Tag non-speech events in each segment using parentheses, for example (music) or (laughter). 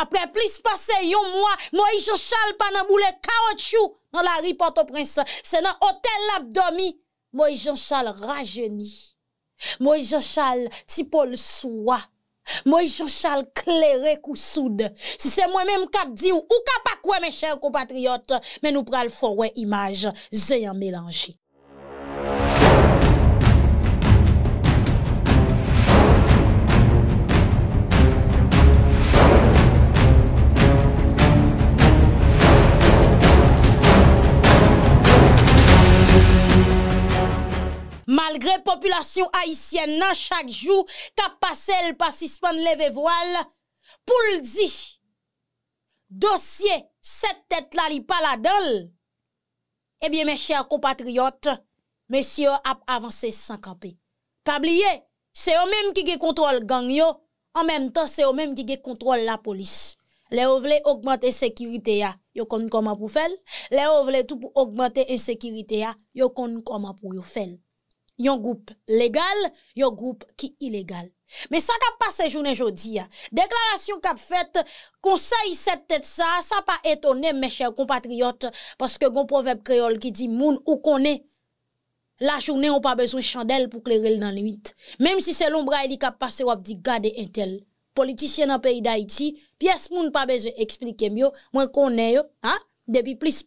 Après plus passé yon mois, Moïse Jean-Charles boulet boulet caoutchouc, dans la ripote au prince c'est dans l'hôtel l'abdomi, Moïse charles rajeuni. Moïse ti paul soit Moïse charles et kousoud. Si c'est moi-même kap di ou, ou pas quoi mes chers compatriotes, mais nous pral image image, zeyan mélangé. population haïtienne nan chaque jour k'ap passer pas suspendre lever voile pour le dire dossier cette tête là li pas la dalle eh bien mes chers compatriotes messieurs a avancé sans camper pas oublier c'est eux même qui contrôle gang yo en même temps c'est eux même qui contrôle la police les veulent augmenter sécurité ya yo kon comment faire les veulent tout pour augmenter insécurité ya yo kon comment pour yo faire yon groupe légal, yon groupe qui illégal. Mais ça pas passé journée aujourd'hui, hein. déclaration qu'a faite conseil cette tête ça, ça pas étonné mes chers compatriotes parce que gon proverbe créole qui dit moun ou connaît la journée on pas besoin de chandelle pour clairer dans nuit. Même si c'est l'ombre qui a passé ou dit un intel. Politicien dans pays d'Haïti, pièce moun pas besoin expliquer mieux, moi qu'on yo, hein? Depuis plus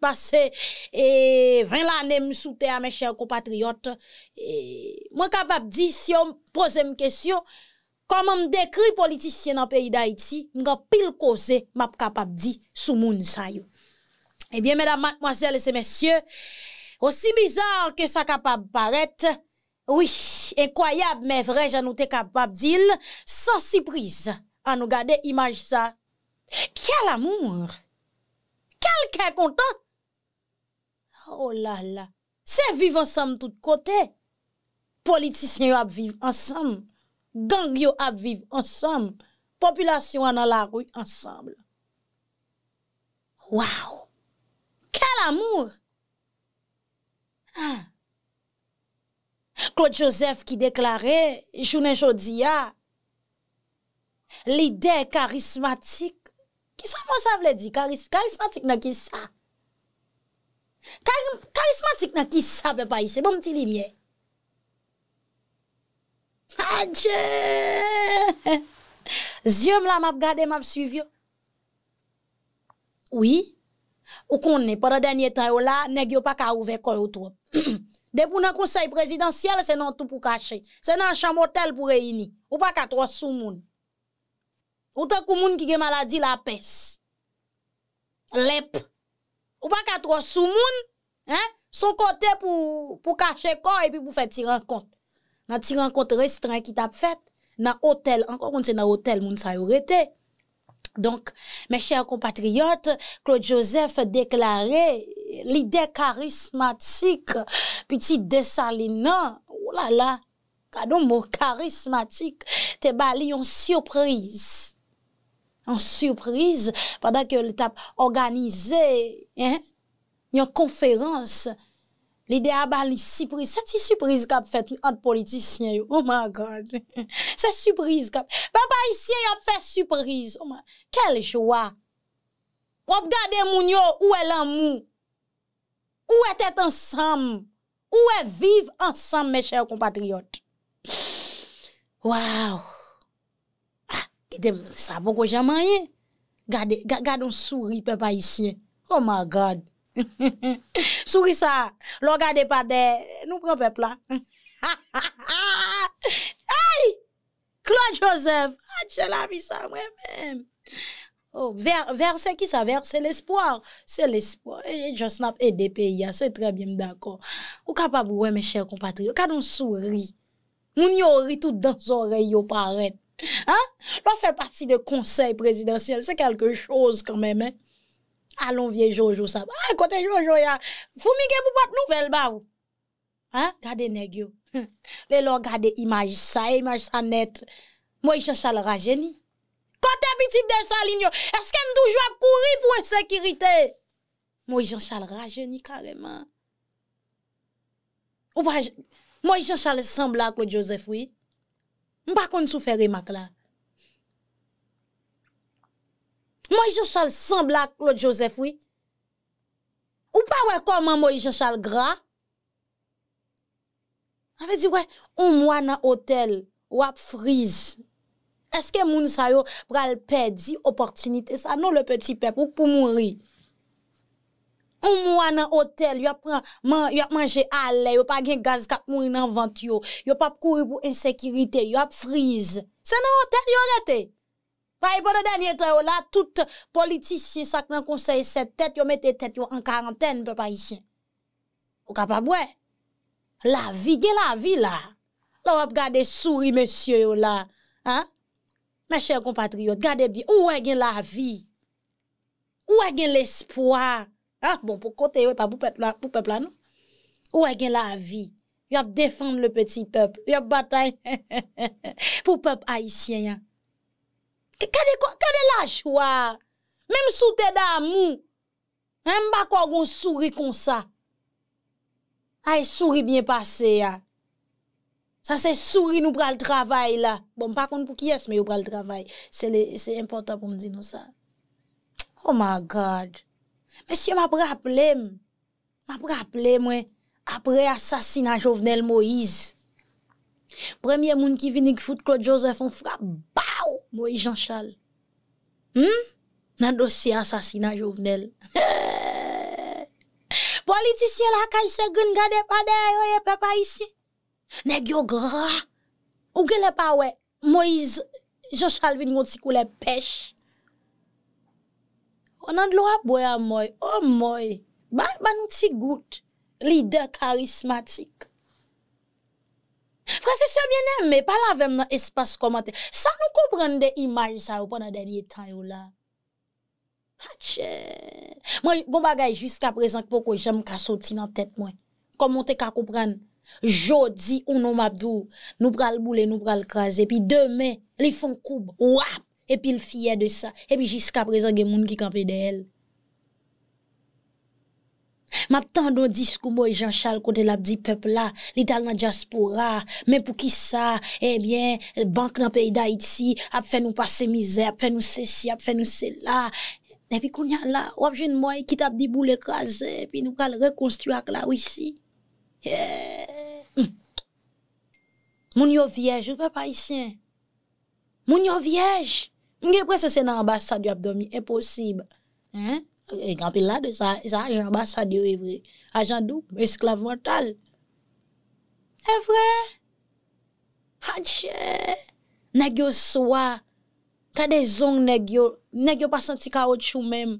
et 20 années sous terre, mes chers compatriotes, et moi capable de si on pose une question, comment me décrit politicien dans le pays d'Haïti, je pile causé, capable de sous moun sa Eh bien, mesdames, mademoiselles et messieurs, aussi bizarre que ça capable paraître, oui, incroyable, mais vrai, j'en étais capable de dire, sans surprise, à nous garder image ça. Quel amour! Kelke kontan? Oh la la, se viv ansam tout kote. Politisyen yo ap viv ansam, gang yo ap viv ansam, populasyon anan la rouy ansam. Wow, kel amour! Ah. Claude Joseph ki deklare, jounen jodi ya, li de karismatik, Ki sa mò sa vle di karismatik nan ki sa? Karismatik nan ki sa pe pa yi? Se bom ti li mye? Adje! Zye m la map gade map suivyo. Oui. Ou kon ne, para denye tayo la, neg yo pa ka ouve koy ou tou. (clears throat) Depou nan konsey prezidansyel, se nan tou pou kache. Se nan chan motel pou reyini. Ou pa ka tro sou mouni. Ou ta kou moun ki gen maladie la peste. Lep. Ou pa qu'à sou moun, hein? son kote pou, pour corps et puis pou fè ti rencontre. na ti rencontre restreint ki tap fait na hôtel, encore kon se dans hôtel moun sa yo Donc, Donc, mes chers compatriotes, Claude Joseph charismatique petit karismatik, piti oh là là, cadeau mou charismatique, te bali yon surprise en surprise, pendant que le organisée organisé hein, une conférence. L'idée a bali surprise, c'est une surprise qu'a fait entre politiciens. Oh my god. (laughs) C'est surprise qu'a Papa ici a fait surprise. Oh my... quelle joie. Regardez où est l'amour. Où était ensemble? Où est vivre ensemble mes chers compatriotes? Wow ça bon que jamais rien. Gardez un sourire peuple haïtien. Oh my god. (laughs) sourire ça, l'on garde pas de nous prenons peuple là. (laughs) Aïe! Claude Joseph, j'ai la vie ça moi-même. Oh, qui ça verser l'espoir, c'est l'espoir. Et e, je snap et des pays, c'est très bien d'accord. Ou capable ouais mes chers compatriotes, quand un sourire. Moun tout dans oreilles, yo paraît. Hein? L'on fait partie de conseil présidentiel, c'est quelque chose quand même. Hein. Allons vieux Jojo ça. Ah, côté Jojo ya, fumigé pour pas nouvelle ba ou. Hein? Gardez nèg hum. Les lo image ça, image ça net. Moi cherche à le rajeunir. Côté petit de Saligno, est-ce qu'elle toujours courir pour sécurité Moi cherche à le rajeunir carrément. Ou pas Moi cherche à le sembler à Claude Joseph oui. Mpa kon souferi mak la. Mwen jen chal sembla klo Josef, oui? Ou pa wè koman mwen jen chal gra? Mwen vè di wè, ou mwa nan otel, wap friz. Eske moun sayo pral pedi oportunite, sa nou le peti pe pou moun ri. un mois dans hôtel, yo prend man, yo manger à l'air, yo pas gen gaz k'ap mouri dans vente yo, yo pas courir pour insécurité, yo freeze. C'est dans hôtel yo arrêté. Par rapport dans dernier temps là, tout politicien ça nan conseil cette tête, yo mette tête yo en quarantaine peuple haïtien. Ou capable ouais. La vie, gen la vie là. Là on garder souris monsieur yo là, hein? Mes chers compatriotes, gardez bien, où est gen la vie? Où est gen l'espoir? Ah, bon, pour côté, pas pour peuple là, pour peuple là, non? Ou est la vie? Il a défendre le petit peuple. Il a bataille (laughs) pour peuple haïtien. Hein. Quelle est la joie? Même sous tes d'amour, un hein, pas quoi comme ça. Aïe, ah, souris bien passé, hein. Ça, c'est souris nous le travail là. Bon, par contre, pour qui est-ce, mais nous le travail. C'est important pour me dire nous ça. Oh my God. Mesye m apre aple m, m apre aple m wey, apre asasina jovnel Moïse. Premye moun ki vinik foute Claude Joseph, m frap baou Moïse Jean Chal. Hmm? Nan dosi asasina jovnel. (laughs) Politisye la kaise goun gade pa dey, wey, pepa isi. Ne gyogra, ou gene pa wey, Moïse Jean Chal vin moti kou le pech. On a de l'eau à boire à moi. Oh, moi. ba Leader charismatique. Frère, c'est ce bien-aimé. Parle avec dans espace commentaire. Ça nous comprend des images, ça, pendant dernier temps, là. Ah, Moi, bon bagage jusqu'à présent, pourquoi j'aime qu'à sortir dans tête, moi. Comment t'es de comprendre? Jodi ou non, Mabdou, nous pral boule, nous pral craser. Puis demain, les font coupe. Wap! et puis il fier de ça et puis jusqu'à présent il y a des monde qui campait d'elle m'a tant d'un discours moi Jean Charles côté l'a dit peuple là l'ital dans diaspora mais pour qui ça eh bien banque dans pays d'Haïti a fait nous passer misère a fait nous ceci a fait nous cela et puis qu'on y a là ou de moi qui t'a dit boule et puis nous allons reconstruire avec la Russie yeah. Hum. mon ne peux pas ici mon yo vieux Mwen prese se nan ambasa diyo abdomi, eposib. Ekan pilade, sa ajan ambasa diyo evre. Ajan diyo, esklav mental. Evre! Hadje! Negyo swa, kade zon negyo, negyo pa santi kaot chou menm.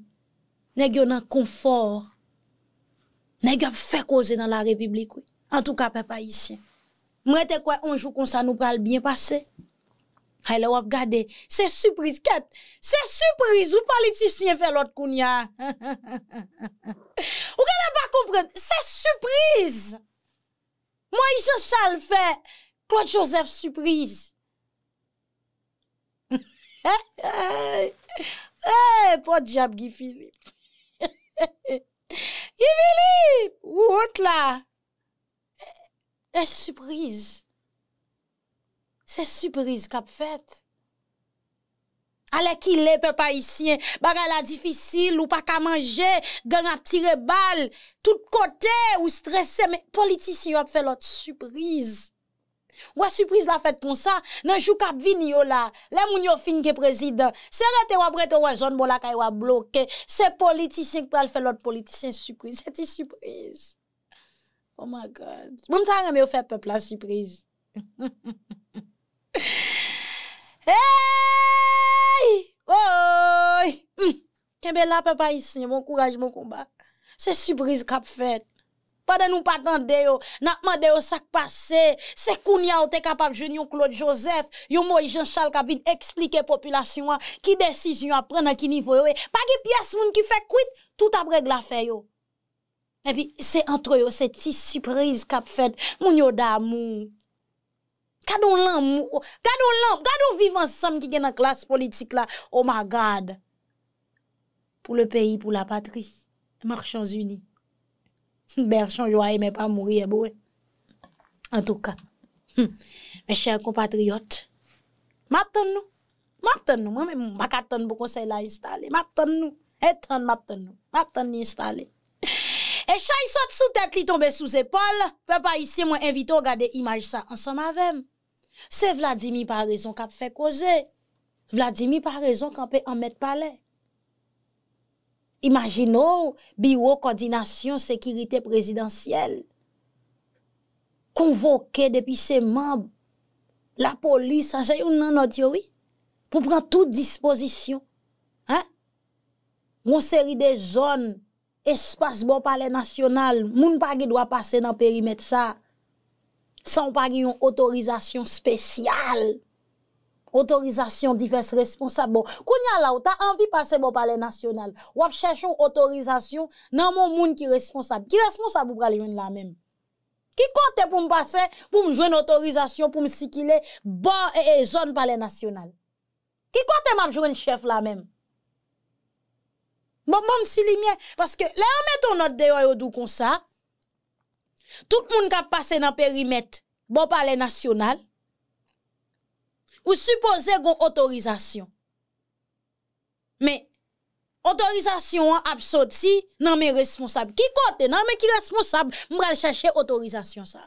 Negyo nan konfor. Negyo fe koze nan la republik wè. An tou ka pe pa isye. Mwen te kwe, mwen te kwe, mwen te kwe, Hay le wap gade, se suprise, ket, se suprise, ou pa li tif siye fe lot koun ya. (laughs) Ou gade pa kompren, se suprise. Mwen y se sal fe, Claude Joseph suprise. (laughs) Eh, po diap Gifilip. (laughs) Gifilip, ou hot la, se eh, eh, suprise. C'est surprise qu'ap fait. Allez qui les peuple haïtien, la difficile ou pas qu'à manger, gang a tirer balle tout côté ou stressé mais politiciens, a fait l'autre surprise. Ou surprise la fait comme ça, nan jou kap vini yo la, le moun yo fin ke président, se rete ou apre te ou bon la kay ou bloke, se politicien a fè l'autre surprise, c'est une surprise. Oh my god. Bon ta reme ou fè peuple la surprise. (laughs) Hey! Oy! Kembe hum. la papa ici, bon courage, bon combat. C'est surprise qu'a fait. Pas de nous pas attendre yo, n'a demandé yo sak passé, c'est kounya ou été capable jeune yon Claude Joseph, yon moi Jean-Charles qui vient expliquer population hein. qui décision à prendre à qui niveau yo. Pas de pièce moun qui fait quit, tout après la yo. Et puis c'est entre yo, c'est une surprise qu'a fait Mon yo d'amour. Gardons l'amour, gardons l'amour, gardons vivre ensemble qui est dans la classe politique là. Oh my God. Pour le pays, pour la patrie. Marchons unis. (laughs) Berchon, je mais pas mourir, eh boy. En tout cas, hmm. mes chers compatriotes, m'attend nous. M'attend nous. Moi-même, m'attend pour conseil là installé. M'attend nous. Maintenant, m'attend nous. M'attend nous installé. Et il saute sous tête, il tombe sous épaule. pas ici, moi invite à regarder image ça ensemble avec. C'est Vladimir par qui a fait causer. Vladimir par raison a peut en mettre palais. Imaginez, bureau coordination sécurité présidentielle. Convoqué depuis ses membres. La police, ça y est, oui. Pour prendre toute disposition. Hein? Mon série de zones, espace beau, palais national, moun pa pas passer dans le périmètre ça. San ou pa gen yon otorizasyon spesyal. Otorizasyon divers responsab. Bon, kou nyal la ou, ta anvi pase bo pale nasyonal. Wap chèchou otorizasyon nan moun moun ki responsab. Ki responsab ou prale yon la men. Ki kote pou m'pase pou m'jwen otorizasyon pou m'sikile bo e e zon pale nasyonal. Ki kote m'ap jwen chèf la men. Bon, bon, si li mwen. Paske, le an meton not deyo yo dou konsa, Tout le monde qui a passé dans le périmètre, bon palais national, ou supposé une autorisation. Mais, autorisation a absente dans mes responsables. Qui côté Non, mais qui responsable Je vais chercher autorisation ça.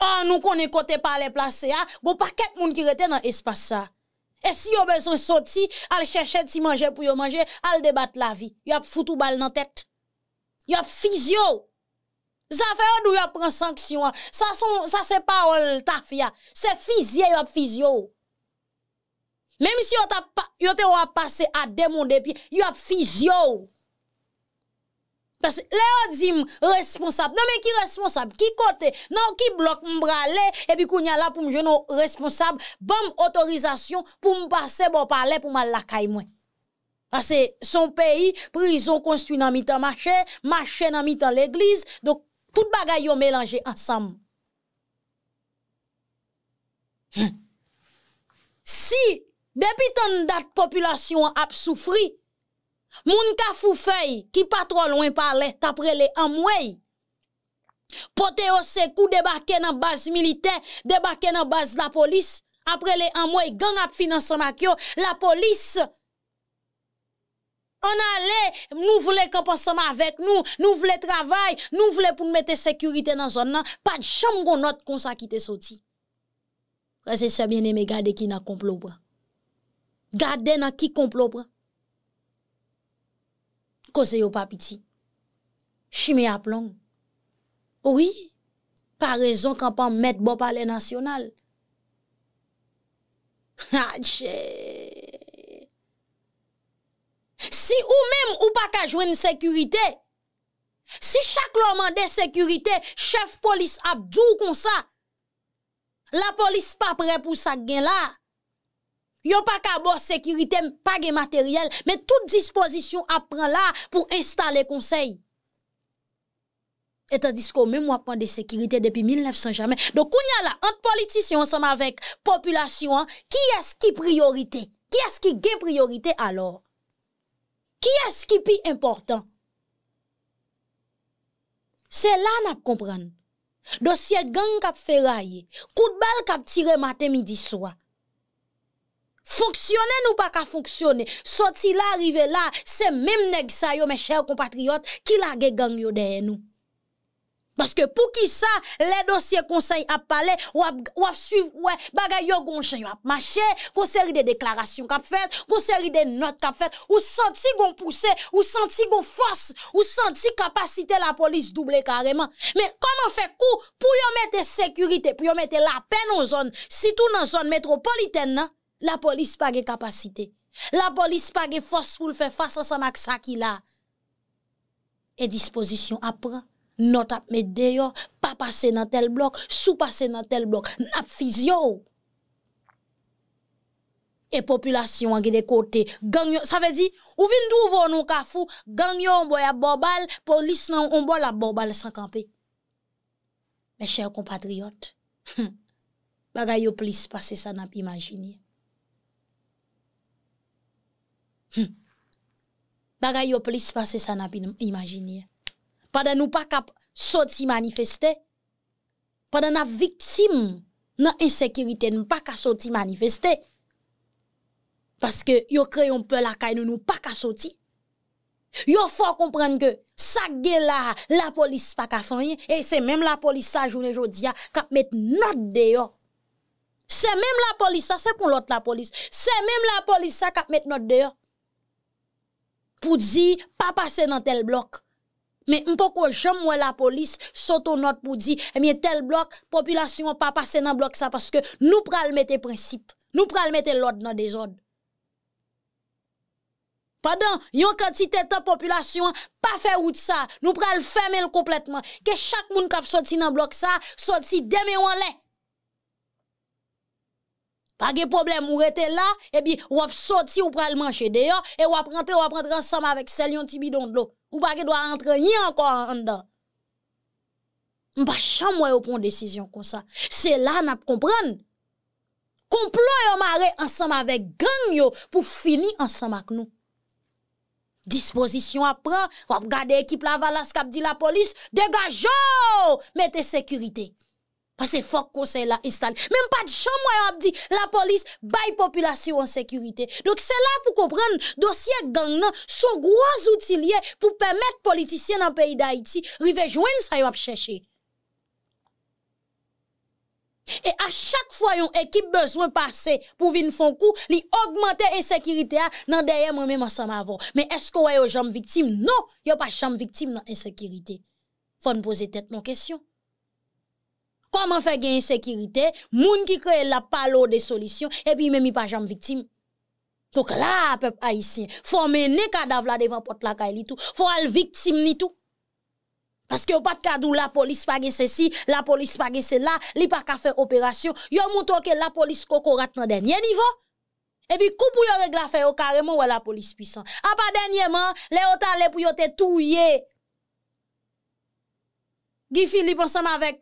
Ah, nous connaît côté palais place il y a ah. pas de monde qui était dans l'espace ça. Et si a besoin sorti, al de s'y manger pour y manger, al débattre la vie. y a foutu bal nan tête. y a fizio. Ça fait ou yo prend sanction, ça son, ça se parole tafia. c'est Se fizye physio. Même même si yo, ta, yo te wap passe à demon y a physio parce que le yo dit responsable non mais qui responsable qui côté? non qui qui bloque Et puis puis kou la pou là responsable. bon autorisation pour otorizasyon bon pour pour m al mwen. Parce son pays, prison construit dans mi-temps marché, marché dans mi-temps l'église. Donc, tout bagay yo mélange ensemble. Hmm. Si depuis ton date population a souffri, moun ka fey, ki pas trop loin parlait après les amway. Pote se kou debake dans base militaire, débarqué dans base la police, après les amway gang a yo, la police An alè, nou vle kap ansama avèk nou, nou vle travay, nou vle pou mwete sekurite nan zon nan, pad cham gounot konsa ki te soti. Prese sebyen e me gade ki nan komplobwa. Gade nan ki komplobwa. Kose yo papiti, chimi aplon. Ouwi, pa rezon kap an met bop ale nasyonal. Hache. (laughs) Ah, Si ou même ou pas jouer une sécurité, si chaque l'homme de sécurité, chef police abdou comme ça, la police pas prêt pour sa gen là Yo pas ka bo pas pa matériel, mais toute disposition à ap là pour installer conseil. Et tandis même même moi point de sécurité depuis 1900 jamais. Donc, là politiciens, kounya la, sommes avec population, hein, qui est-ce qui priorité, qui est-ce qui gen priorité alors? Ki eski pi importan? Se la nap kompran. Dosye gang kap feraye, kout bal kap tire mate midi swa. Fonksyonen ou pa ka fonksyonen, soti la rive la, se mem neg sa yo me chè kompatriot ki la ge gang yo deye nou. Parce que pour qui ça, les dossiers conseil à parler, ou à, ou à suivre, ouais, bagay yo gon à des déclarations qu'a fait, des notes qu'a fait, ou senti gon pousser, ou senti gon force, ou senti capacité la police doubler carrément. Mais comment fait quoi pour y mettre sécurité, pour y mettre la peine aux zone si tout dans zone métropolitaine, hein? la police pas de capacité. La police pas de force pour faire face à ça qui a Et disposition après. Not ap mede yo, pa pase nan tel blok, sou pase nan tel blok, nap fiz yo. E populasyon an gede kote, ganyon, sa ve di, ou vin d'ouvo nou ka fou, ganyon mbo ya bobal, polis nan mbo la bobal sankanpe. Me chèr compatriot, bagay yo plis pase sa nap imajiniye. Bagay yo plis pase sa nap imajiniye. pendant nous pas qu'à sorti manifester pendant la victime dans insécurité nous pas qu'à sorti manifester parce que nous créons un peu la caille nous nous pas qu'à sorti yo faut comprendre que ça gueule là la police pas cap et c'est même la police ça met notre qu'à mettre dehors c'est même la police ça c'est pour l'autre la police c'est même la police ça qu'à mettre notre dehors pour dire pas passer dans tel bloc Men mpoko jom mwen la polis soto not pou di, emye eh tel blok, populasyon pa pase nan blok sa, paske nou pral mette prinsip, nou pral mette lod nan de zon. Padan, yon kantite ta populasyon pa fe wout sa, nou pral femel kompletman, ke chak moun kap soti nan blok sa, soti deme wan le. Page problem, ou rete la, ebi eh wap soti ou pral manche deyo, e wap rentre, wap rentre ansama vek sel yon ti bidon blok. Ou pas qu'il doit rentrer rien encore en dedans. Mpa chan prendre yo pon décision comme ça. C'est là nap comprenne. Complot yo maré ensemble avec gang yo pour fini avec nous. Disposition Disposition apren, wap gade équipe la valas kap di la police. yo! mette sécurité parce que fort que conseil là installé. Même pas de chambre, on dit la police baille population en sécurité. Donc c'est là pour comprendre dossier gang son gros outilier pour permettre politiciens dans le pays d'Haïti river joindre ça va chercher. Et à chaque fois yon équipe besoin passer pour venir font coup, li augmenter insécurité dans derrière moi même ensemble Mais est-ce que yo gens victimes Non, a pas chambre victime dans insécurité. Faut nous poser tête nos questions comment faire gagner sécurité, moun qui crée la palo des solutions, et puis même pas jamais victime. Donc là, peuple haïtien, faut mener cadavre là devant porte la caille tout, faut aller victime ni tout. Parce que pas de où la police pas ceci, la police pas cela, li pas ka faire opération, yo montre que la police kokorat nan dernier niveau. Et puis, coup pour yon règle faire carrément ou la police puissant. A ah, pas dernièrement, les otalé pour yon te touye Guy Philippe ensemble avec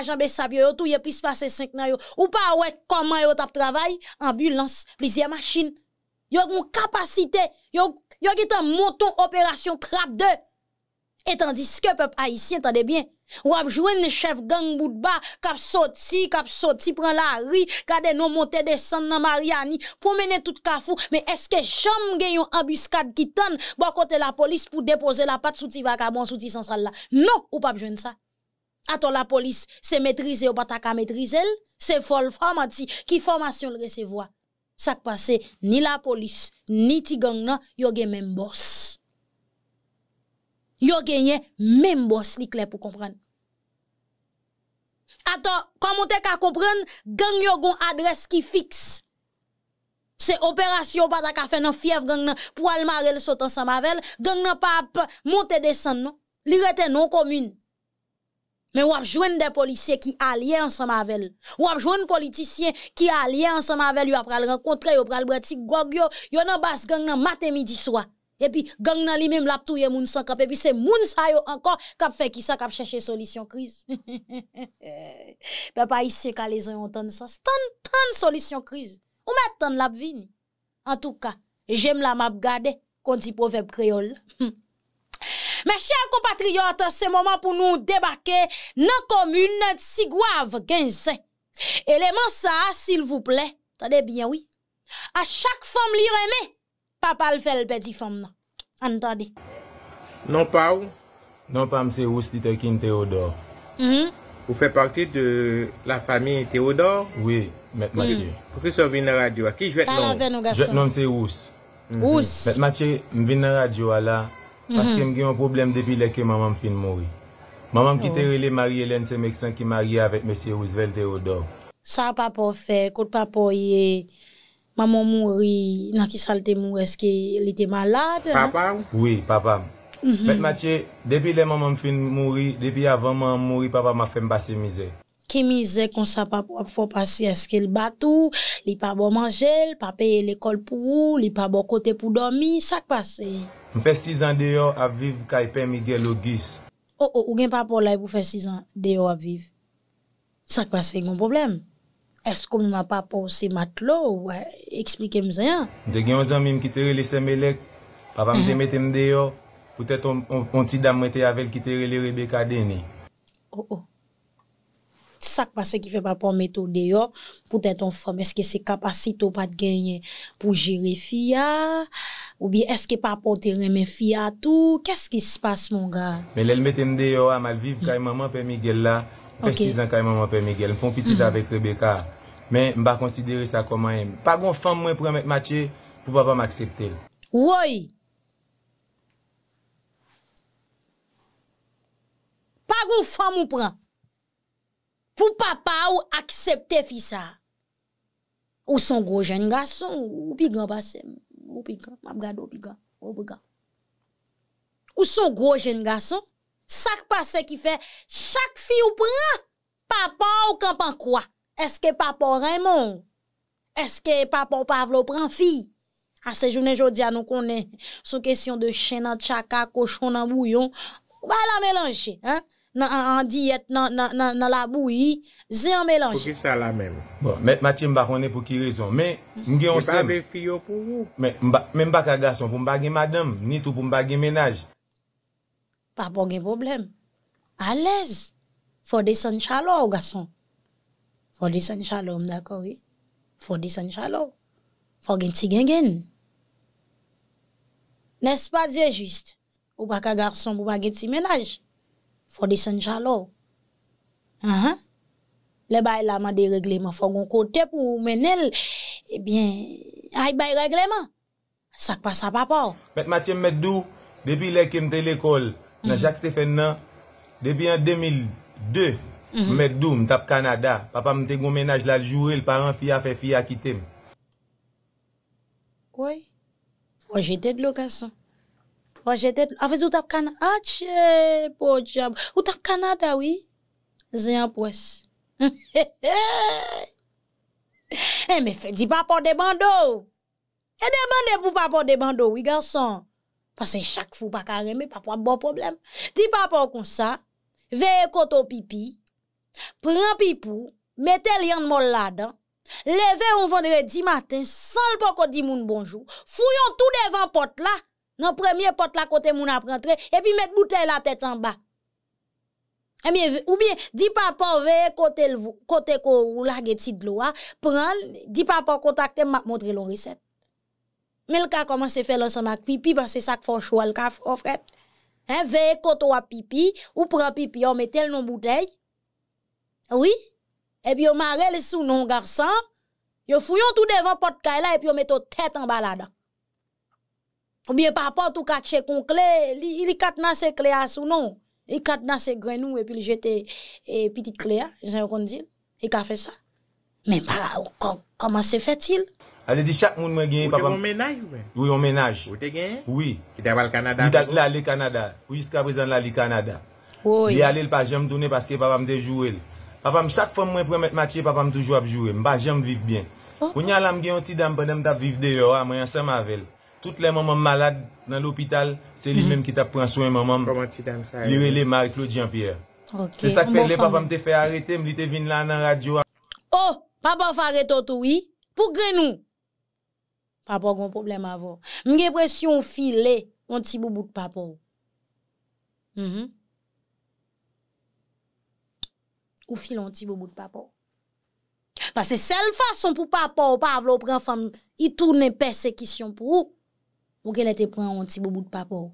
agent Bessabio, tout y a plus passé 5 ans ou pas ouais comment yo tap travail, ambulance, plusieurs machines. Yo une capacité, yo yo un monton opération trap 2. Et tandis que peuple haïtien tendez bien, ou joué jouen chef gang bout de bas, kap sorti, cap sorti prend la rue, gade nous monter descendre dans Mariani, pour mener tout kafou, mais est-ce que jamais gagne une embuscade qui tonne bon côté la police pour déposer la patte sous ti vagabond sous ti sensal là. Non, ou pas joindre ça. Attends la police, c'est maîtriser ou pas ta maîtriser, c'est folle formati hein, qui formation le recevoir. Ça passe ni la police ni ti gang nan yo même boss. Yo gagné même boss li clair pour comprendre. Attends, comment te ka comprendre gang yo gon adresse qui fixe. C'est opération pas ta faire nan fièvre gang nan pour le saut ensemble avec gang nan pa monter descend non. Li rete non commune. Mais ou ap des policiers qui allié ensemble avec Ou ap politiciens qui allient ensemble avec Ou ap pral rencontre, ou pral bretik gog yo. yon nan bas gang nan matin midi soir. Et puis, gang nan li même lap touye moun sans Et puis, c'est moun sa yo encore kap fe ki sa kap cherche solution crise. Papa ici ka les yon ton sos. Ton ton solution crise. Ou met ton lap vini. En tout cas, j'aime la map gade. di proverbe créole. (laughs) Mè chèl kompatriyot, se moman pou nou debake nan komune tsigwav gen se. Eleman sa, sil vouple, tade byen wè. A chak fòm li remè, papal fel pedi fòm nan. Antade. Non pa ou? Non pa mse Ous, litekin Teodor. Ou fè partit de la fami Teodor? Oui, mèp Matye. Profesor Binaradiwa, ki jwèt nan ou? Jwèt nan mse Ous. Mm-hmm. Ous. Mèp Matye, mbinaradiwa la... Paske mhm. m gen yon problem depi le ke maman fin mouri. Maman ki oh. terele mari elen se meksan ki mari avet mesey Roosevelt e Odo. Sa pa po fe, kout pa po ye, maman mouri, nan ki salte mouri, eske li te malade? Papa? Oui, papa. Met mhm. Matye, depi le maman fin mouri, depi avan mouri, papa ma fe m basi mize. Ki mize kon sa pa po ap fwo pasi eske l batou, li pa bo manjel, pa peye l ekol pou ou, li pa bo kote pou domi, sa k pasi? Mfe 6 an deyo aviv ka ipen Miguel August. O, oh, o, oh, ou gen pa pou la pou fe 6 an deyo aviv? Sa kwa se yon problem? Eskou mwa pa pou se mat lo ou eksplikem zeyan? De gen wazan mim ki te rele semelek, avam se mhm. metem deyo, pwetet on ti damwete avel ki te rele Rebecca Deni. O, oh, o. Sak pa se ki fe pa pome to deyo, pou tè ton fèm, eske se kapasito pa te genye pou jire fia, ou bi eske pa pote reme fia tou, kè se ki se passe moun ga? Mè lèl metem deyo a Malviv, kay maman pe Miguel la, prestizan kay maman pe Miguel, mpompitit mm-hmm. avèk Rebecca, mè mba konsidere sa koman mè. Pa goun fèm mwen premen matye, pou pa pa m'aksepte. Woy! Pa goun fèm mwen premen, pou papa ou aksepte fi sa. Ou son gro jen nga son, ou bigan pa se, ou bigan, mab gade ou bigan, ou bigan. Ou son gro jen nga son, sak pa se ki fe, chak fi ou pren, papa ou kampan kwa. Eske papa ou raymon, eske papa ou pavlo pren fi. A se jounen jodia nou konen, son kesyon de chen nan chaka, koshon nan bouyon, ou ba la melanche, he? nan an diyet nan nan nan nan nan la bouy, zi an melanje. Fou ki sa la men. Bon, met mati mba konen pou ki rezon, men, mge yon se... E pa be fiyo pou vous. Men, mba, men baka gason pou mbagi madam, ni tou pou mbagi menaj. Pa pou gen problem. A lez. Fou de son chalou, gason. Fou de son chalou, mdakou, vi. Fou de son chalou. Fou gen ti gen gen. Nes pa diye jist? Ou baka gason pou bagi ti menaj? Nes pa diye jist? Fò disen chalò. Anhan. Le bay la ma de regleman fò gon kote pou menel. Ebyen, hay bay regleman. Sak pa sa papa. Met Matyem Medou, debi lè kem te lekol nan mhm. Jacques Stéphane nan, debi an 2002, Medou mhm. mtap Kanada. Papa mte gomenaj la jure, l'paran fia fè fia kitem. Kouy? Oje tèd lo kasan. avez-vous utap Canada pour po Ou Canada oui un poisse. eh mais fais dis pas pour des bandeaux et demandez pour pas pour des bandeaux oui garçon parce que chaque fois pas carré mais pas bon problème Dis pas pour comme ça veille koto pipi Prends pipou mettez lien mol là-dedans levez un vendredi matin sans le pas di moun bonjour fouillons tout devant porte là non, premier, porte la côté moun ap et puis mettre bouteille la tête en bas. Eh bien, ou bien, dis papa, veye côté le côté la geti de l'eau, hein. prendre dis papa, contacte m'a montré la recette. Mais le cas commence à faire l'ensemble avec pipi, parce que ça qu'il faut choix le cas, frère. Hein, veye côté ou pipi, ou prend pipi, on mette dans bouteille. Oui. Et eh puis, on marre le sous non garçon, yo fouillon tout devant porte là, et puis on met tête en bas là-dedans. Obyen pa pot ou kat che kon kle, li kat nan se kle asou non. Li kat nan se grenou epi li jete petit kle a, jen yo kon di. E ka fe sa. Men ba, koman se fe til? A de di chak moun mwen genye papam. Ou te moun menaj ou men? Ou menaj. Ou te genye? Ou. Ki te aval Kanada? Ou tak la li Kanada. Ou jiska prezan la li Kanada. Ou. Li ale l pa jem dounen paske papam de jouel. Papam chak fom mwen premet matye papam toujou ap jouel. Mba jem viv bien. Ou nyalan gen yon ti dan pwene mta viv de yo, a mwen yon se mavel. Tout le mhm. maman malade nan l'hopital, se li menm ki ta pran souen maman. Proman ti dam sa. Liwele, Marie-Claude Jean-Pierre. Ok. Se sa kpele, papa mte fey arete, mli te vin lan nan radyo. Oh, papa faretotoui, pou genou. Papa, goun problem avon. Mge presyon fi le, mwen ti bou bout papa ou. Mwen fi loun ti bou bout papa ou. Pase sel fason pou papa ou, pa avlou pran fam, itounen persekisyon pou ou. Ou gen lè te pren an ti boubou de papou.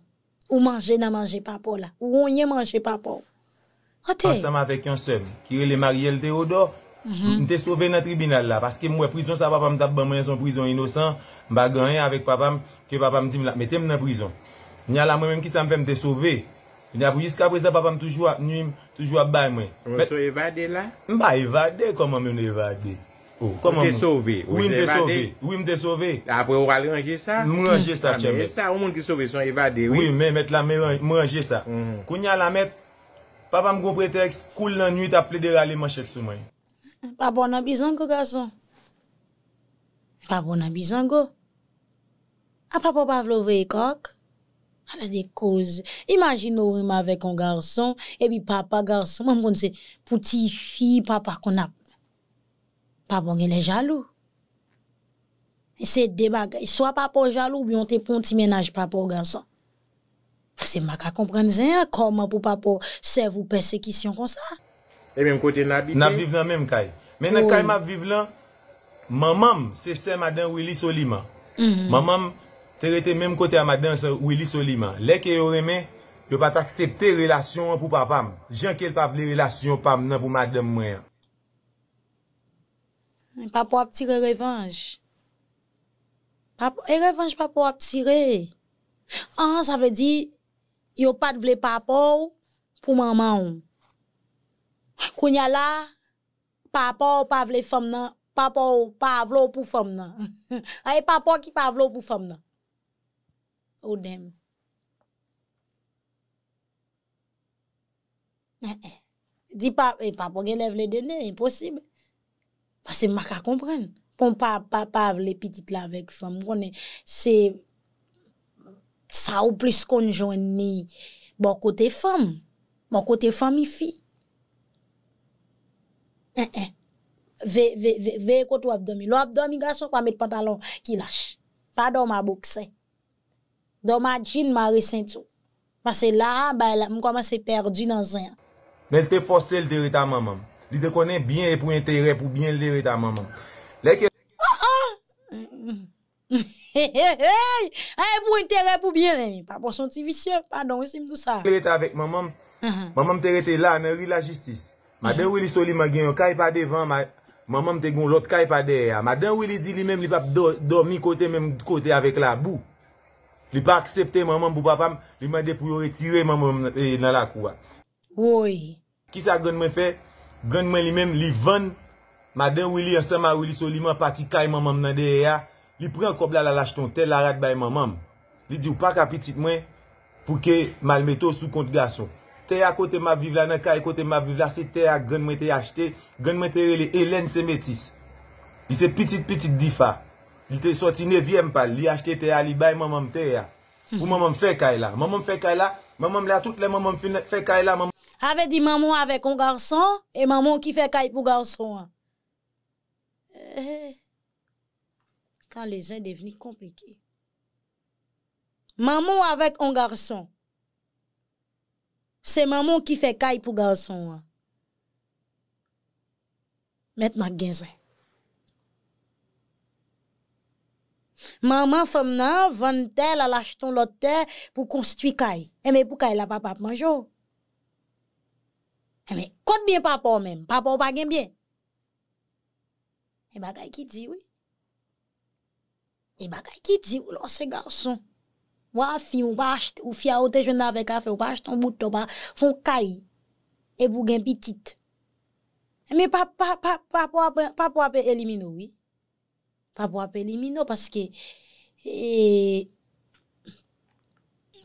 Ou manje nan manje papou la. Ou onye manje papou. Ate. Pas sa ma fek yon seb. Kire le Marielle Theodore. Mhm. M te sove nan tribunal la. Paske m wè prison sa papam taf ban mwen son prison inosan. M baganye avèk papam. Ke papam ti m lakme tem nan prison. Nya la mwen mèm ki sa m fe m te sove. Nya pou jiska apre sa papam toujwa. Nye m toujwa bay mwen. M wè so evade la? M bay evade. Koman m yon evade? Ou m de sove? Ou m de sove? Ou m de sove? Apo yon wale yonje sa? M yonje sa cheme. Apo yon m de sove yon evade? Ou yon m met la m yonje sa. Koun yon la met, papa m goun pretex, koul nan nuit aple de rale man mm-hmm. chep sou mwen. Papa, nan bizango garson? Papa, nan bizango? A papa pa vlo ve ekok? A la de kouze. Imagin nou yon m avek yon garson, e bi papa garson, m moun se, pouti fi papa kon ap, Pa bon gen le jalou. E se debaga, sou pa po jalou, biyon te pon ti menaj pa po gen san. Se maka komprenzen, koman pou pa po sev ou persekisyon kon sa. E menm kote nabite. Nabive nan menm kay. Menm kay mabive lan, mamam se se madan wili soliman. Mhm. Mamam terete menm kote a madan se wili soliman. Lè ke yo reme, yo pat aksepte relasyon pou pa vam. Jan ke l pavle relasyon pou pa vam nan pou madan mwen. Papa a tirer revanche. Et revanche, pas pour tirer. Ah, ça veut dire, il n'y a pas de vle papa pour maman. Kounya là, papa pas vle femme non papa pas vle pour femme nan. Et papa qui pas vle pour femme non. Ou dem. Eh, eh. Dis Papa, et eh, papa qui lève les données, impossible. Mwen se maka kompren. Pon pa avle pitit la vek fèm. Mwen konen se sa ou plis konjon ni bon kote fèm. Bon kote fèm ifi. En en. Ve ekot wapdomi. Wapdomi gassou kwa met pantalon ki lache. Pa do ma bokse. Do ma jine ma resen tou. Mwen se la, ba la. Mwen konen se perdi nan zè. Nel te fose l'derita mamam. Li de konen byen e pou yon tere pou byen lere ta maman. Lek e... Ha, (laughs) ha, ha! He, he, he! Ha, e pou yon tere pou byen, nemi. Pa pou bon, son ti visyev, pa don, e sim tout sa. Uh-huh. Maman te rete la, nevi la jistis. Madan uh-huh. we li soli magyen, yon kay pa devan, maman te goun, lot kay pa dera. Madan we li di li men, li pa pdo mi kote, men kote avek la bou. Li pa aksepte maman pou papam, li mende pou yo retire maman eh, nan la kouwa. Oye. Ki sa goun men fe... Gan men li men li ven, ma den wili an seman wili sou li man pati kay man man nan deye ya, li pre an kob la la lach ton, te la rat bay man man, li di ou pa kapitik mwen pou ke mal meto sou kont gaso. Te ya kote ma viv la nan kay, kote ma viv la se te ya, gan men te achete, gan men te rele, elen se metis, li se pitit pitit difa, li te soti neviem pal, li achete te ya, li bay man man te ya, ou man man fe kay la, man man fe kay la, man man la tout le man man fe kay la, man man... avait dit maman avec un garçon et maman qui fait caille pour garçon. Quand eh, eh. les gens deviennent compliqués. Maman avec un garçon. C'est maman qui fait caille pour garçon. Maintenant, ma Maman femme vend elle a lâché l'autre terre pour construire caille. Et mais pour la e papa manger. Kote eh, byen papou mèm. Papou pa gen byen. E eh, bagay ki di wè. E bagay ki di wè. Olo se garson. Ou a fi ou pa achte. Ou fi aote jwen avè kafe. Ou pa achte an bouto pa. Fon kai. E bou gen pitit. E mi papou apè elimino wè. Papou apè elimino. Paske.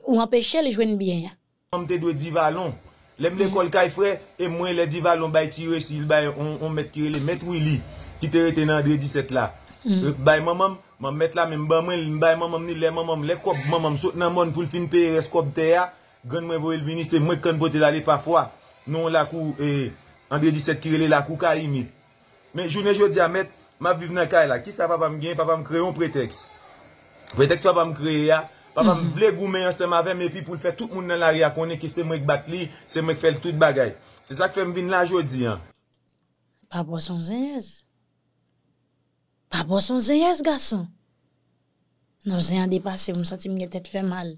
Ou apè chè le jwen byen. Om te dwe di valon. Lem le kol kay fre, e mwen le diva lom bay tire si, l bay on met kirele met wili, ki te reten André 17 la. Mm. Bay mamam, mam met la men, mwen bay mamam ni lè mamam le kop, mamam sot nan mon pou l fin pe res kop te ya, gen mwen vore l vini se mwen ken botel ale pa fwa, non lakou e, André 17 kirele lakou ka imit. Men jounen joudi a met, ma viv nan kay la, ki sa pa vam gen, pa vam kre yon preteks. Preteks pa vam kre ya. Pa pa mble mhm. goume yon sema ven me pi pou l fè tout moun nan la re a konen ki seme yon bat li, seme yon fè l tout bagay. Se zak fèm vin la jodi an. Pa bo son zeynèz? Pa bo son zeynèz gason? Non zeynèz dey pase, msati mwen gè tèt fè mal.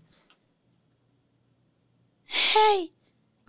Hey!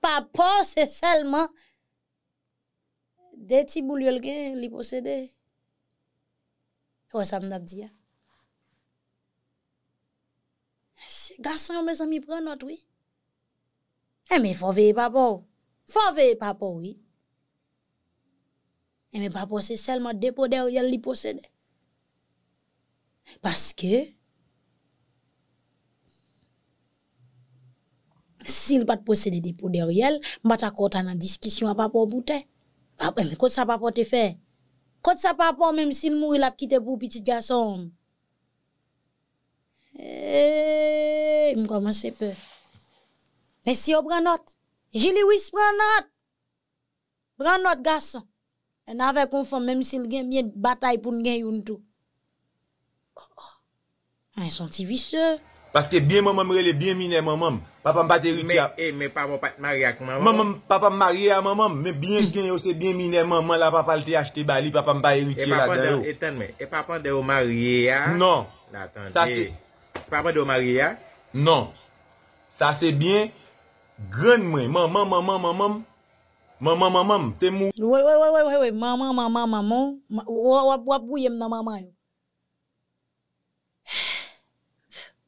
Pa po se selman de ti boulyol gen li posede. Ou sa mnab di ya. Se gason yon me san mi pre not, oui. Eme faveye pa po. Faveye pa po, oui. Eme pa po se selman de pode ou yon li posede. Paske, e, Sil pat pose ah eh, de depo deriyel, mbata kota nan diskisyon apapon boutè. Ape, kote sa papote fè. Kote sa papon mbensil mou il ap kite pou piti jason. Eee, mkoman se pe. Mensi yo branot. Jili wis branot. Branot jason. E n ave konfon mbensil genmye batay pou n gen yon tou. Oh, oh. ah, Insentiviseur. Paske biye maman mrele biye mine maman, papan eh, pa te ritya. E, me pa mou pati maryak maman. Maman, papan marye a maman, me biye mene yo se biye mine maman, la papal te yache te bali, papan pa te ritya la de yo. E, tante me, e papan de yo marye a? Non. La tante. Sa se. Papan de yo marye a? Non. Sa se bien, gen mwen, maman maman maman, maman maman, te mou. Wewewewe, maman maman maman, wap woyem nan maman yo.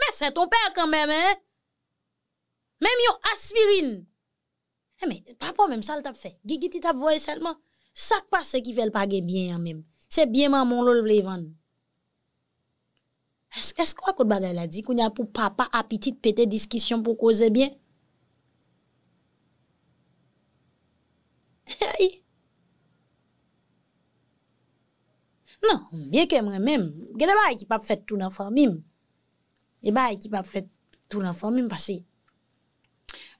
Mè se ton pèr kan mè mè Mèm yon aspirin Mè, papa mèm sa l tap fè Gigi ti tap voye selman Sak pa se ki fè l page byen yon mèm Se byen mèm moun lòl vlevan Eskwa kout bagay la di Koun yon pou papa apitit Petè diskisyon pou koze byen Non, mè ke mèm mèm Genè ba yon ki pap fè tout nan fò mèm et bah qui pas fait tout l'enfant même passé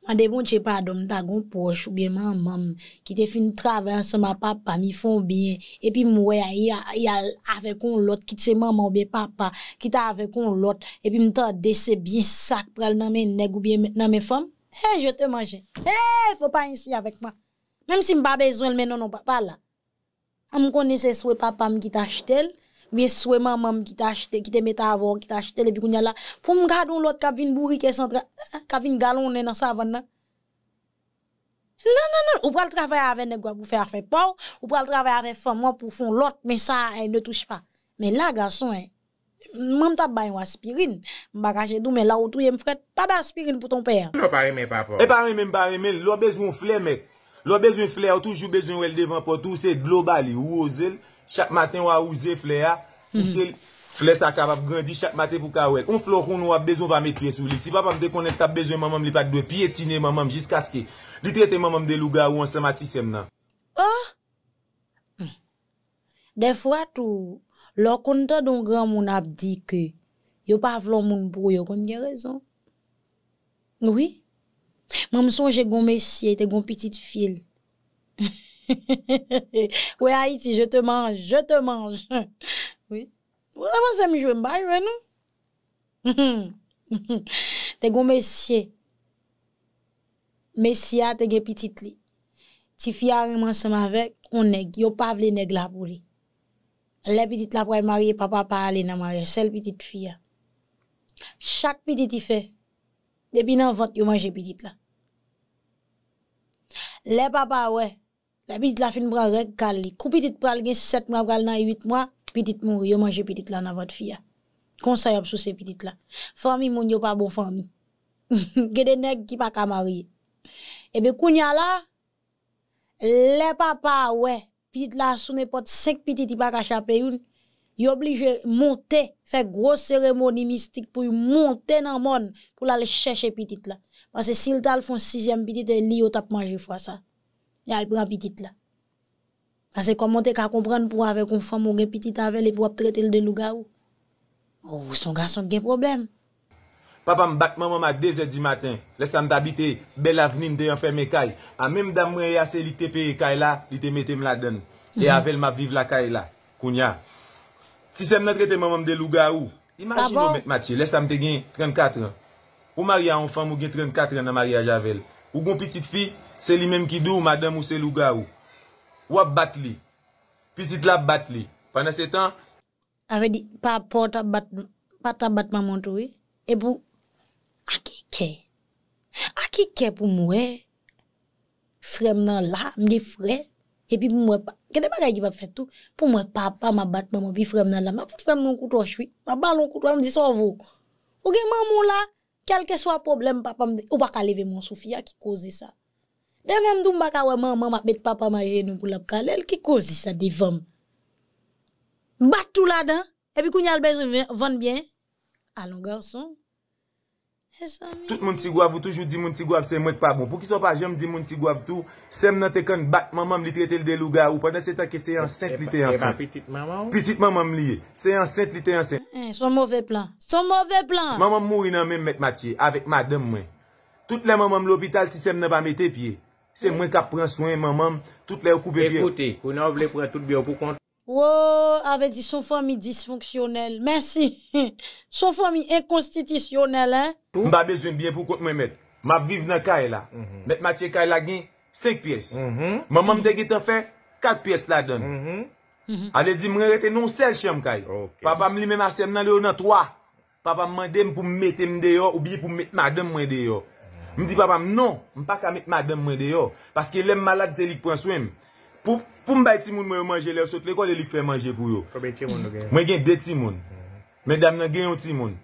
en des bon Dieu pardon ta gon poche ou bien maman qui t'a fait une travail ensemble papa mi font bien et puis moi il y a avec un l'autre qui c'est maman ou bien papa qui t'a avec un l'autre et puis m'tendé c'est bien sac pour nan men nèg ou bien nan femme hé je te mange hé hey, faut pas ici avec moi même si pas besoin mais non non papa là on connais ses souhaits papa m'qui t'achetel Mwen sou e man mam ki te achete, ki te meta avon, ki te achete le bi kounya la. Pou mwen gado lout ka vin bouri ke sentra, eh, ka vin galon ne nan savan nan? Nan nan nan, ou pral travay ave negwa pou fè a fè pau, ou pral travay ave fè mwen pou fè lout, men sa e ne touche pa. Men la gason e, eh, mwen ta bayon aspirin, mwen bagaje dou men la ou touye mfret, pa da aspirin pou ton pè. E pari men, pari men, lout bezon flè mek. Lout bezon flè, ou toujou bezon wel devan pou tou, se globali ou ozel. chak maten waw ouze fle a, fle sa kapap gwen di chak maten pou kawel. On flokoun wap bezon pa me kwe sou li. Si pa pa mde konen tap bezon mamam li pak dwe, pi etine mamam jiska ske. Li te ete mamam de luga ou an se mati sem nan. Oh! De fwa tou, lor konta don gran moun ap di ke, yo pa vlon moun bou, yo konye rezon. Oui. Mam sonje goun mesye, te goun pitit fil. Hi! (laughs) (laughs) ouais, Haïti, je te mange, je te mange. (laughs) oui. Vraiment, ça me joue mal, non? (laughs) T'es gon messier. messia, ah, t'es gon petite li. Ti fille arrive ensemble avec, on nèg, yo pas vle nèg la pour lui. Les petites la pour marier, papa pas aller dans marier, seule petite fille. Chaque petite fait. Depuis nan vente, yo mange petite là. Les papa, ouais. La pitit la fin bral reg kal li. Kou pitit pral gen 7 mwa bral nan 8 mwa, pitit moun riyo manje pitit la nan vat fiya. Konsay ap sou se pitit la. Fami moun yo pa bon fami. (laughs) Gede neg ki pa kamari. E be koun ya la, le papa we, pitit la sou ne pot 5 pitit ki pa kachapen yon, yon oblige monte, fe gros seremoni mistik pou yon monte nan moun, pou la le chèche pitit la. Pase si yon tal foun 6e pitit, e li yo tap manje fwa sa. Yal gran pitit la. Pase komon te ka kompran pou ave konfam moun gen pitit avel e pou ap trete l de louga ou. Ou oh, son ganson gen problem. Papa m bak maman ma de ze di matin. Lesan tabite bel avenin de yon feme kay. A mem mhm. dam m reyase li te peye kay la li te metem la den. E avel ma vive la kay la. Kounia. Si se m nan trete maman de louga ou imagino met Matye. Lesan te gen 34 an. Ou maria anfam ou gen 34 an nan maria javell. Ou goun pitit fi. Se li menm ki dou, madèm ou se lou ga ou. Ou ap bat li. Pisit la bat li. Pane se tan? Ave di, pa pota bat maman tou e. E pou, a kike. A kike pou mwe. Frem nan la, mge fre. E pi mwe pa. Gede bagay di pa fetou. Pou mwe papa, ma bat maman, pi frem nan la. Ma fote frem nan koutou chwi. Ma balon koutou, an di sa vò. Ou gen mè mou la. Kelke swa problem, papa mde. Ou baka leve mwen Soufia ki koze sa. Deme mdou mbaka wè maman apet papa maye nou pou lap kal, el ki kouzi sa divom. Bat tout la dan, epi kou nyal bezon ven bien. Alon garson. Tout moun tigwav ou toujou di moun tigwav se mwet pa bon. Pou ki so pa jom di moun tigwav tou, sem nan te kon bat maman li tretel de lou ga ou. Pwede se ta ki se yon sent li te yon sent. Eba pitit maman ou? Pitit maman li. Se yon sent li te yon sent. Son mwove plan. Son mwove plan! Maman mwou inan men met matye, avek madem mwen. Tout le maman l'opital ti sem nan pa met te pie. Se mwen ka pren soyn maman, (laughs) tout lè mhm. mhm. mhm. non ou koubevye. Ekote, kou nan ou vle pren tout biyo pou konti. Wow, ave di son fami disfonksyonel. Mersi. Son fami enkonstitisyonel. Mba bezwen biye pou kote mwen met. Mwa viv nan kaye la. Met matye kaye la gen, 5 piyes. Maman mwen te git an fe, 4 piyes la den. A de di mwen rete non sel chanm kaye. Papa mwen li mwen asem nan lè ou nan 3. Papa mwen dem pou mwen metem deyo ou biye pou mwen met madem mwen deyo. M di papam, non, m pa ka met madem mwen de yo, paske lem malade se lik pran swem. Pou m bay timoun mwen yo manje le yo sot, le kon de lik fè manje pou yo? Mwen gen deti moun, men dam nan gen yon timoun.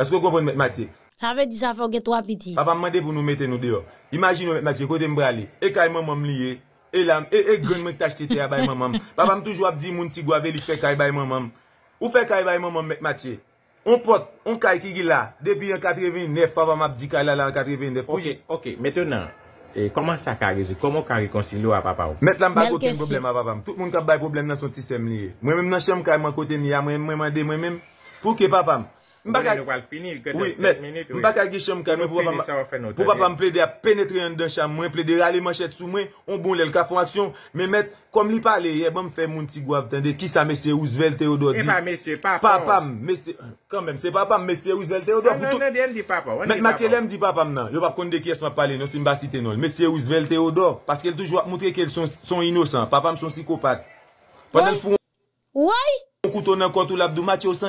Asko konpon met Matye? Sa ve disafoget wapiti. Papam, mande pou nou meten nou de yo. Imagino met Matye, kote m brale, e kayman moun liye, e lam, e e gwen mwen ktaj tete ya bayman moun. Papam, toujou ap di moun ti gwa ve lik fè kayman moun. Ou fè kayman moun met Matye? On pot, on kay ki gila, depi an 89, pava map di kay lala an 89. Ok, ok, mettenan, e, koman sa kagezi, koman kage konsilou a papam? Metlan bakote yon problem a papam. Tout moun kap bay problem nan son tisem liye. Mwen mwen nan chanm kay man kote niya, mwen mwen mwen de mwen mwen. Pouke papam? Mbak a gichom ka, mwen pou papam ple de a penetre yon dan chan mwen, ple de rale manchet sou mwen, on bon lèl ka fon aksyon. Mwen mwen, kom li pale, yè bon mwen fe moun ti gwa vtende, ki sa M. Ouzvel Teodor eh di? Mwen pa M. Papam. Papam, M. Papam, M. Ouzvel Teodor. Mwen ah, non, mwen non, di papam, mwen di papam. Mwen mwen di papam nan, yon pap kon de kyes mwen pale, non, mwen si mba sitenol. M. Ouzvel Teodor, paske l touj wap moutre ke l son inosan, papam son psikopat. Woy, woy! Mwen kouton nan kontou labdou, M. Ouz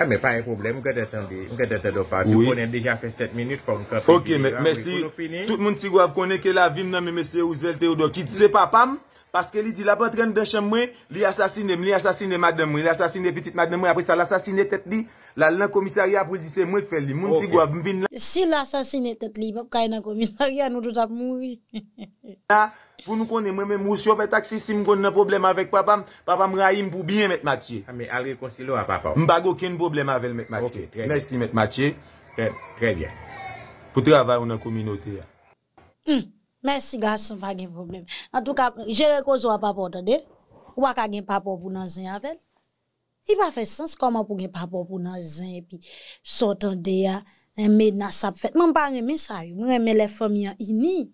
Ame faye problem, mwen gade sèm bi, mwen gade sèm do pati, mwen en di ya fè set minit fòm kòpi bi. Ok, mè, mèsi, tout moun si wav konè ke la vim nan mè mè sè Ouzvel Teodo ki tse papam, paske li di la patren de chèm mwen, li asasine mwen, li asasine madè mwen, li asasine pitit madè mwen, apè sa l'asasine tèt di. La la komisari aprejise mwen fe li, moun si gwav mvin la. Si la sasine tet li, pap ka y nan komisari, anou dout ap moun vi. (laughs) Pou nou konen mwen mwen mousyo, pe taksi si mwen konen nan problem avek papam, papam rayim pou biye mwen matye. Ame, alre konsilo a papam. Mbag oken problem avel mwen matye. Mersi mwen matye. Tre bien. Poutre avay unan kominote ya. Hmm, Mersi gas, mwen fagyen problem. An tou kap, jere kozo a papam tade. Waka gen papam pou nan zin yavel. Il va faire sens comment pour un papa pour nan zin et puis s'entendre à un menace à fait. Non pas remet ça, remet les familles ini.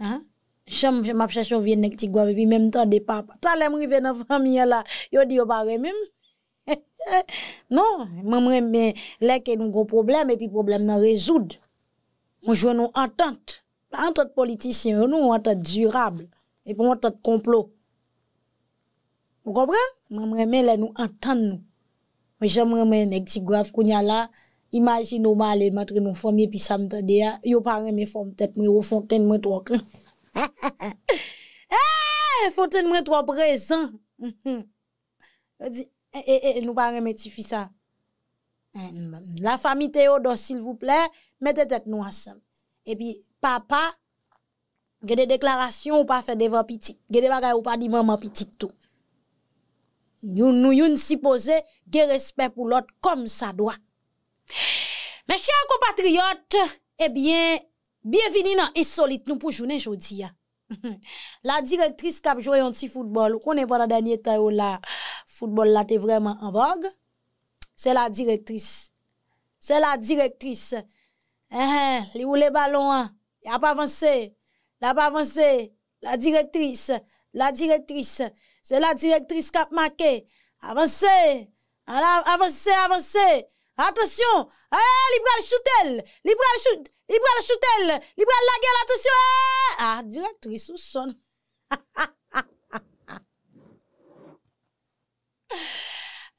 Hein? J'aime je m'a cherché on vient nek ti puis même temps des papa. Ta l'aime rivé dans famille là, yo dit yo pas même (laughs) non, moi remet là que nous gros problème et puis problème nan résoudre. Nous jouons entente, entente politicien, nous entente durable et pour entente complot. Vous comprenez? Moi, remets là nous entendre grave qu'on a là. Imagine nous ne mettre nos puis ça me yo pas mes formes tête moi au fontaine moi trois. (laughs) Eh, fontaine trois présent. Je dis (laughs) eh, eh eh nous pas mes fils ça. Eh, la famille Théodore, s'il vous plaît, mettez tête nous ensemble. Et puis, papa, que des déclarations, ou pas faire des nous de ou pas maman petite tout nous yon supposé de respect pour l'autre comme ça doit. Mes chers compatriotes, eh bien, bienvenue dans l'insolite nous pour journée aujourd'hui. Hein. (laughs) la directrice qui a joué un petit football, on est pas dans dernier temps où la football là était vraiment en vogue. C'est la directrice. C'est la directrice. Eh, eh li les ballons, il hein. a pas avancé. Il pas avancé. La directrice, la directrice. C'est la directrice qui a marqué. Avancez, avancez, avancez. Attention, eh, Libral choutel, Libral choutel, le shootel. à la gueule, attention. Eh. Ah, directrice, où sonne? (laughs)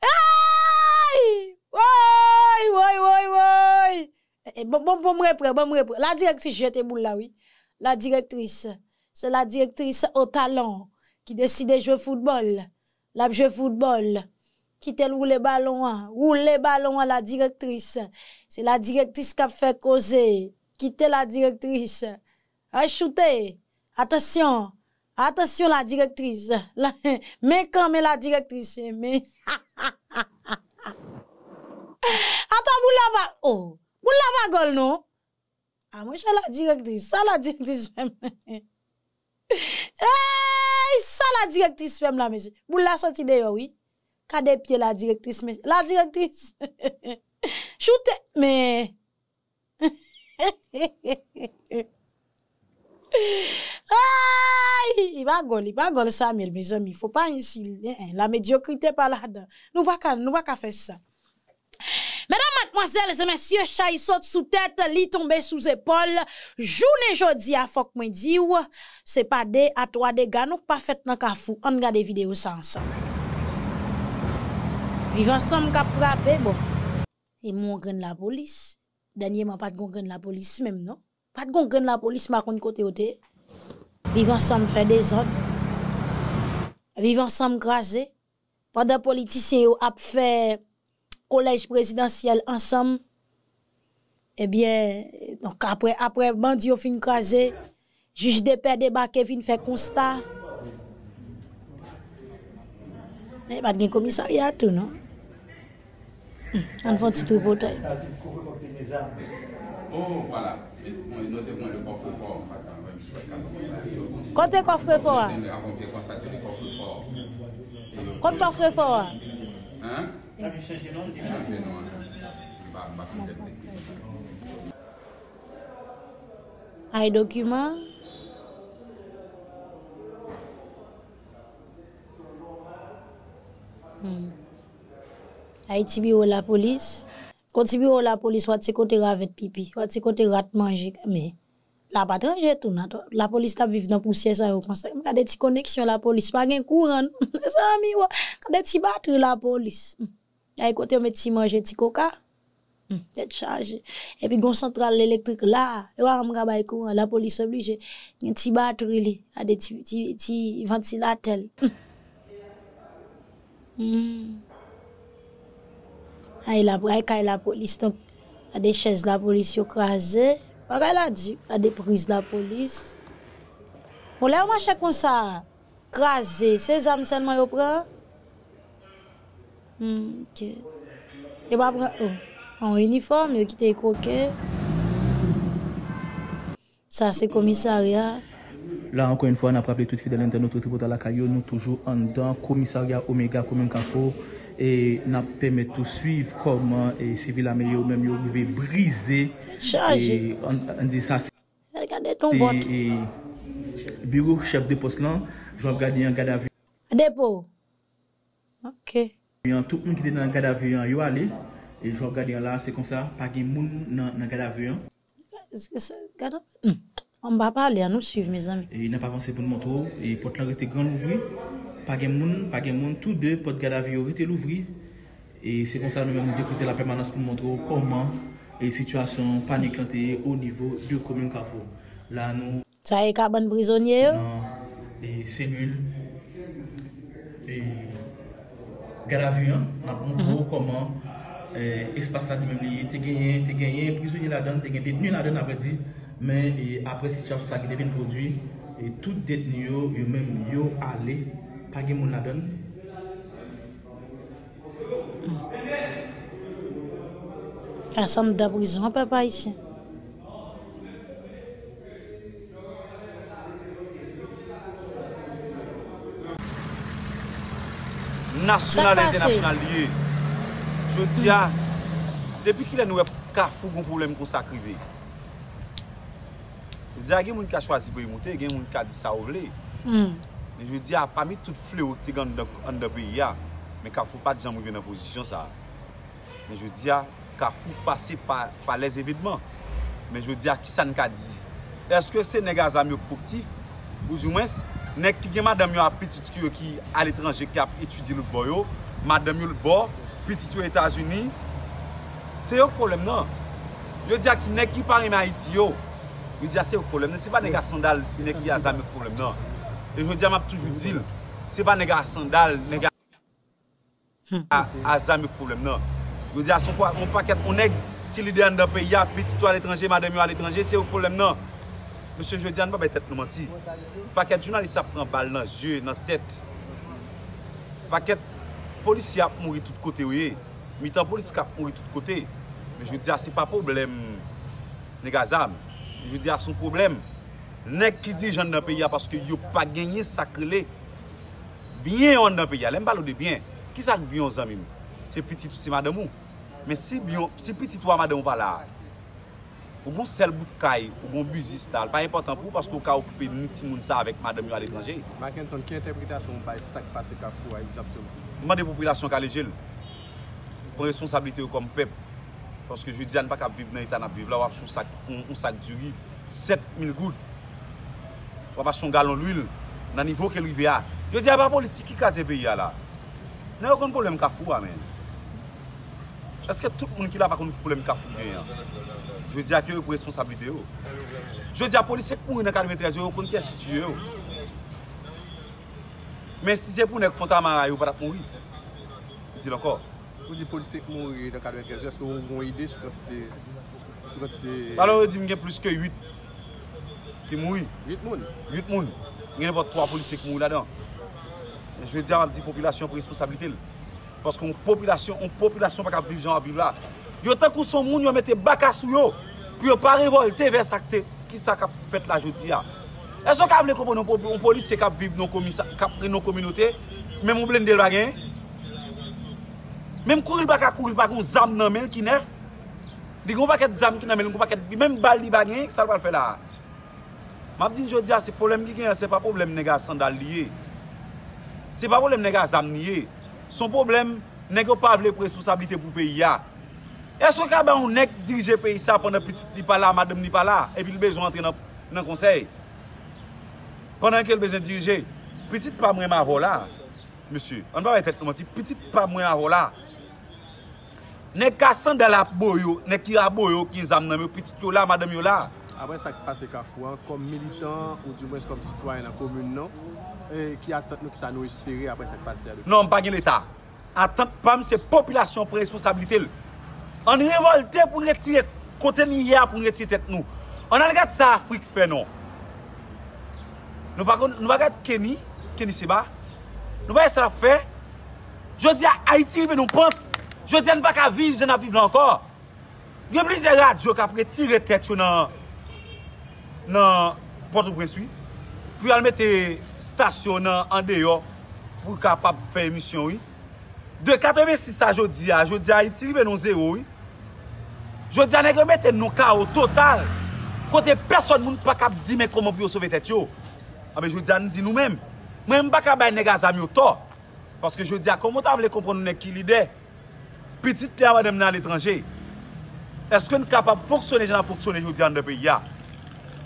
Aïe! oui, oui, oui, oui. Bon, bon, bon, bon, repre, bon, repre. La directrice jette boule là, oui. La directrice, c'est la directrice au talent qui décide de jouer football. La jouer football. Quitte le ballon. ballon, le ballon à la directrice. C'est la directrice qui a fait causer. Quitte la directrice. Achoutez. Attention. Attention la directrice. (laughs) mais quand même la directrice. Mais. (laughs) Attends, vous l'avez. Oh. Vous l'avez gol, non? Ah, moi, c'est la directrice. Ça, la directrice (laughs) Eyyy, sa la direktris fem la meze. Mbou la soti de yowi, kade pye la direktris meze. La direktris, (laughs) (laughs) he he he, choute, me. He he he he he he. Eyyy, i bagol, i bagol sa me, me zem, i fò pa insi. La mediokrite pa la dan. Nou baka, nou baka fè sa. Mesdames, mademoiselles et messieurs, chahis saute sous tête, li tombe sous épaule. Journée jodi à fok mwen di ou, c'est pas des à trois des gars, nous pas fait nan kafou. On regarde vidéo ça ensemble. Vivons ensemble kap frapper, bon. Et mon la police. Dernièrement, pas de gongen la police même, non? Pas de gongen la police, ma kon kote ote. Vivre ensemble fait des autres, Vivre ensemble crasé. Pendant politicien yo ap fait collège présidentiel ensemble, eh bien, donc après, après, au fin crasé, juge de paix débarqué, fin fait constat. Mais il pas de commissariat tout, non? Hmm, on fait un petit reportage. Ça, c'est Oh, voilà. fort kofre fort? Ah? fort? Quand le coffre fort? Ah? Hein? Ay dokuma hmm. Ay tibiro la polis Kon tibiro la polis wad se kote ravet pipi Wad se kote ratmanje La patranje tou nan La polis ta vive nan pousye sa yo konser Kade ti koneksyon la polis Kade (laughs) ti batre la polis hmm. Ay kote yon met ti manje ti koka. Yon chanje. E pi goun santral l'elektrik la. E wak an mra bay kou an la polis obli. Jè yon ti batri li. A de ti ventilatel. Ay la polis tonk. A de chèz la polis bon, yo krasè. A de priz la polis. Mwole ou mwache kon sa? Krasè. Se zan sen mwen yo pran? Et va bah, prendre oh, en uniforme, il était le coquet. Ça, c'est commissariat. Là, encore une fois, on a rappelé tout de suite internautes au tribunal de la caillou Nous, toujours en dans commissariat Omega, comme un campo. Et a permis de suivre comment les civils américains, même, ils ont brisé. Chargé. On dit ça. Regardez ton vote. Et, le bureau, chef de poste, là, je vais regarder un garde à vue. Dépôt. Ok. Yon touk moun ki te nan gada viyon yo ale E jor gada yon la se kon sa Pagye moun nan gada viyon Eske se gada An ba pale an nou suiv me zami E nan pa van se pou moun to E pot lan rete gran louvri Pagye moun, pagye moun, tout de pot gada viyon rete louvri E se kon sa nou moun dikote la permanans pou moun to Koman e situasyon panik lanteye Ou nivou dikomen kavo La nou Sa e ka ban brisonye yo E non, se nul E Il on a montré comment l'espace euh, a même tu gagné, tu gagné prisonnier là-dedans, gagné détenu là-dedans après dit mais après situation ça qui devient produit et tout détenu sont même pas mon ah. La hein, papa ici. Nasyonal lèzè, nasyonal lèzè. Je di ya, depi ki lè nouè, ka fou goun problem konsakri vè. Je di ya, gen moun ka chwazi vè yon moutè, gen moun ka di sa ou vè. Je di ya, pa mi tout flè wè tè gen an dè bè yè, men ka fou pa di jan mou vè nan posisyon sa. Men je di ya, ka fou pase pa lèzè evidman. Men je di ya, ki sa n ka di? Eske sè nega zami ok foktif? Boudjou mwen sè? Nèk ki gen madam yo apitit ki yo ki al etranje kap etudi lout boyo, madam yo lout bo, pitit yo Etasuni, se yo kolem nan. Yo diya ki nèk ki pari ma iti yo, yo diya se yo kolem nan, se pa nèk asandal nèk ki a zami kolem nan. Yo diya map toujou dil, se pa nèk asandal, nèk asami kolem nan. Yo diya son paket, onèk ki lidi an da pe, ya pitit yo al etranje, madam yo al etranje, se yo kolem nan. Mwen se je di an ba bay tet nou mati Paket jounalisa pran bal nan zye, nan tet Paket polisi ap mounri tout kote ouye Miten polisi ap mounri tout kote Men je di a se pa problem Negaza Men je di a son problem Nek ki di joun nan peya Paske yo pa genye sakre le Bien yon nan peya Lem balo de bien Kisa ak byon zan mimi Se petit ou se maden mou Men se petit ou se maden mou vala a Ou moun sel vou kay, ou moun buzistal, pa importan pou, paskou ka okupe ni timoun sa avèk madèm yo a l'étranger. Maken son ki enteprita son bay sak pase kafou a, exapte moun. Mwen depopilasyon kalé jèl, pou responsabilite yo kom pep, paskou jwè diyan pa kap viv nan itan ap viv, la wap sou sak, on sak djoui, 7000 goul, wap asyon galon l'ül, nan nivou ke l'IVA. Jwè diyan pa politik ki kaze beya la, nan yo kon problem kafou a men. Eske tout moun ki la pa kon problem kafou gen ya? Jwe di ak yo yo pou responsabili de yo. Jwe di a polisek moun yon kade mwen teze yo, kon kèst ki tuye yo. Men si zye pou nèk fonte a man a yo, bada pou moun yon. Di lankor. Ou di polisek moun yon kade mwen teze yo, eske ou moun yon ide sou kante te... Sou kante te... Balon ou di mwen gen plus ke yut. Ki moun yon. Yut moun. Yut moun. Gen yon vòt 3 polisek moun yon la dan. Jwe di a moun di populasyon pou responsabili de yo. Paske yon populasyon, yon populasyon pa ka vive jan a vive la. yo tenkou son moun yo mette baka sou yo pi yo pare vol te ve sakte ki sa kap fet la jodi ya e so kap le kopo nou polis se kap viv nou komis kap re nou kominote men moun blende l bagen men m kouri l baka kouri l baka m zanm nanmel ki nef di goun baket zanm nanmel m goun baket men m bal di bagen sal bal fe la map din jodi ya se problem ki gen se pa problem nega sandal liye se pa problem nega zanm liye son problem nega pa avle se pa problem nega responsabilite pou peyi ya E so ka ba ou nek dirije pe yisa pwene pwene li pa la, madem li pa la? E pi l bezo antre nan konsey. Pwene anke l bezo dirije? Petite pa mwen a ro la? Monsi, an pa mwen tet nou man ti? Petite pa mwen a ro la? Nek asan de la bo yo, nek yi a bo yo ki nzame nan me? Petite yo la, madem yo la? Abre se ak pase ka fwa, kom militant, ou di mwes kom sitwany nan komyoun nan, ki atant nou ki sa nou espere apre se ak pase ya. Non, bagen l etat. Atant pa mwen se populasyon pre responsabilite l. An revolte pou nou retire kote ni ya pou nou retire tet nou. An an gade sa Afrik fe non. nou. Nou bagade Kenny, Kenny Seba, nou bagade sa la fe. Jodi a Haiti ve nou pante. Jodi an baka vive, jen a vive lankor. Gye blize radyo kapre tire tet yo nan Port-au-Bressoui. Pou al mette stasyon nan Andeyo pou kapap fe misyon yi. De 86 sa jodi a, ah, jodi a iti li ve nou ze ou. Jodi a negre mette nou kao total. Kote person moun pa kap di men komon bi yo sove tet yo. A be jodi a nou di nou men. Mwen mba ka bay negre zami yo to. Paske jodi a komon ta vle kompon nou nek ki lide. Petit le a va demnen al etranje. Eske nou kapap poksone jena poksone jodi an de pe ya.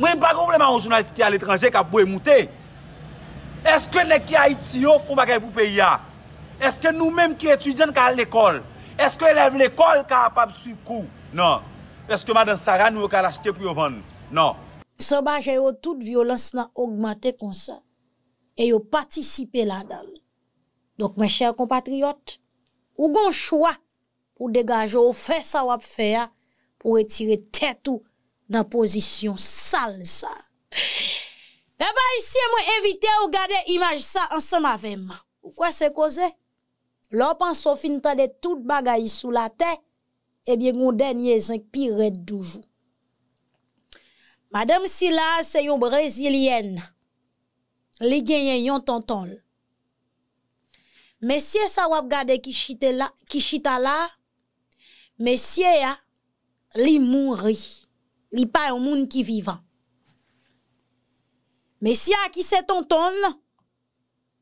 Mwen mba kompleman ou jonna iti ki al etranje kap boye moute. Eske nou nek ki a iti yo foma ke poupe ya. Eske nou menm ki etudyan ka l'ekol? Eske elev l'ekol ka apap su kou? Non. Eske madan Sara nou yo kalashte pou yon ven? Non. Saba jayou tout violens nan augmante konsa. E yo patisipe la dal. Dok men chèr compatriot, ou gon choua pou degaje ou fè sa wap fè ya pou etire tètou nan posisyon sal sa. E ba isi mwen evite ou gade imaj sa ansan ma vem. Ou kwa se koze? Lopan so fin tade tout bagay sous la tête, eh bien, denye dernier, pi red doujou. Madame Silla se yon brésilienne, li genye yon tonton Monsieur ça sa wap gade ki, la, ki chita la, Monsieur ya, ah, li moun n'est li pa yon qui ki Monsieur, qui a ki se tonton,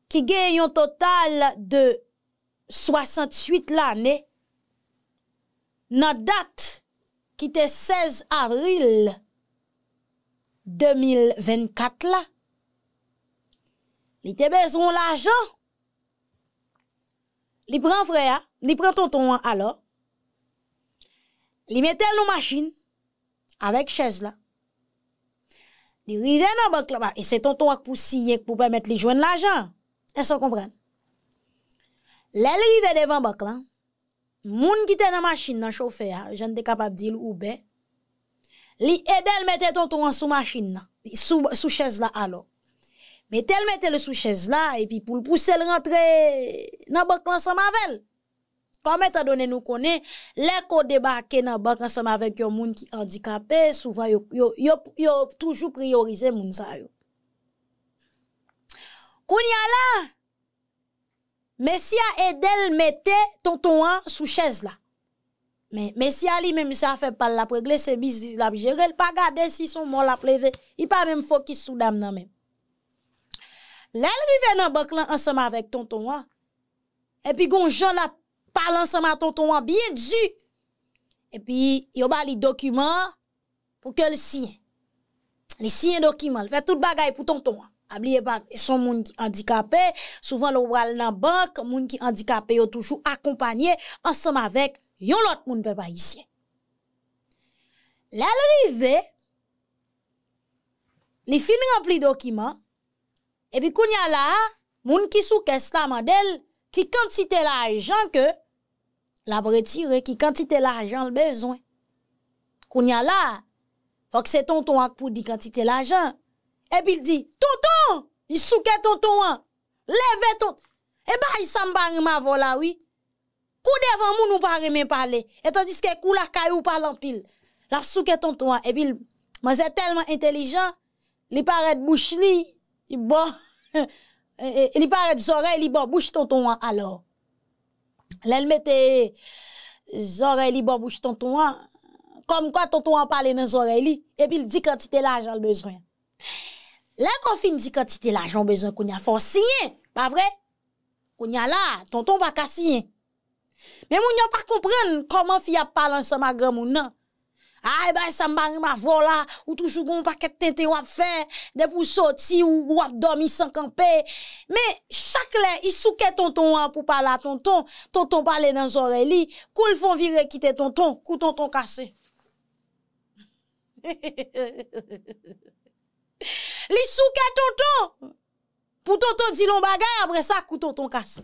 ki gagné un total de 68 l'année, la date qui était 16 avril 2024 il était besoin de l'argent. Il prend freya, ton hein? prend tonton hein? alors. Il li metel nou avec chaise là. la, li rive nan bank la et c'est se tonton qui pou pour permettre de joindre l'argent. Est-ce que vous comprenez Lè ben. li rive devan bak moun ki te nan machine nan chauffeur, j'en te capable di l li edel mette ton ton machine, sous sous sous sou, là Mais la mettait mette le sou chez la, puis pou l pousse nan bak lan sa mavel. Comme étant nous nou les les ko debake nan bak ensemble avec yon moun ki handicapé, souvent yo, yo, yo, yo toujou toujours moun sa yo. Koun ya Messia Edel mettait tonton an sous chaise là. Mais Messia lui même ça fait pas la régler c'est business là. gérer, pas gardé si son mort la pleve. il pas même focus sous dame nan même. Là il dans banque là ensemble avec tonton an. Et puis gon Jean la parle ensemble à tonton an bien dû. Et puis yo ba li document pour que le sien. Les sien document, fait toute bagaille pour tonton an. Abliye bak, son moun ki andikapè, souvan lou wale nan bank, moun ki andikapè yo toujou akompanyè, ansam avek, yon lot moun pe pa isye. La lorive, li fini rampli dokiman, e bi koun ya la, moun ki sou kesta model ki kantite la ajan ke, la bretire ki kantite la ajan lbezwen. Koun ya la, fok se ton ton akpou di kantite la ajan. Et puis il dit, tonton, il souquait tonton, hein? levez tonton. Et eh bah, ben, il s'embarre ma vola, oui. Kou devant moun nous pas remen parler. Et tandis que kou la caillou ou parle en pile. La souque tonton, hein. et puis moi c'est tellement intelligent, il paraît bouche li, il bon, (laughs) il paraît oreille il bon bouche tonton hein, alors. elle mettait oreilles, il bon bouche tonton hein. comme quoi tonton parle parler dans les oreilles et puis il dit Quand quantité l'argent le besoin. Là, quand fin dit quantité l'argent besoin qu'on y a, forcier, Pas vrai? On y a là, tonton va qu'à signer. Mais on y a pas compris comment il a parlé ensemble à grand mounan. Ah, eh ben, ça m'a ma là, ou toujours un paquet de tente ou à faire, de pour sortir ou, ou à dormir sans camper. Mais, chaque là il souquait tonton, hein, pour parler à tonton, tonton parle dans oreille, qu'on le font virer quitter tonton, qu'on tonton cassé. (laughs) Li souke tonton. pour tonton di lon bagay, apre sa kou tonton kasse.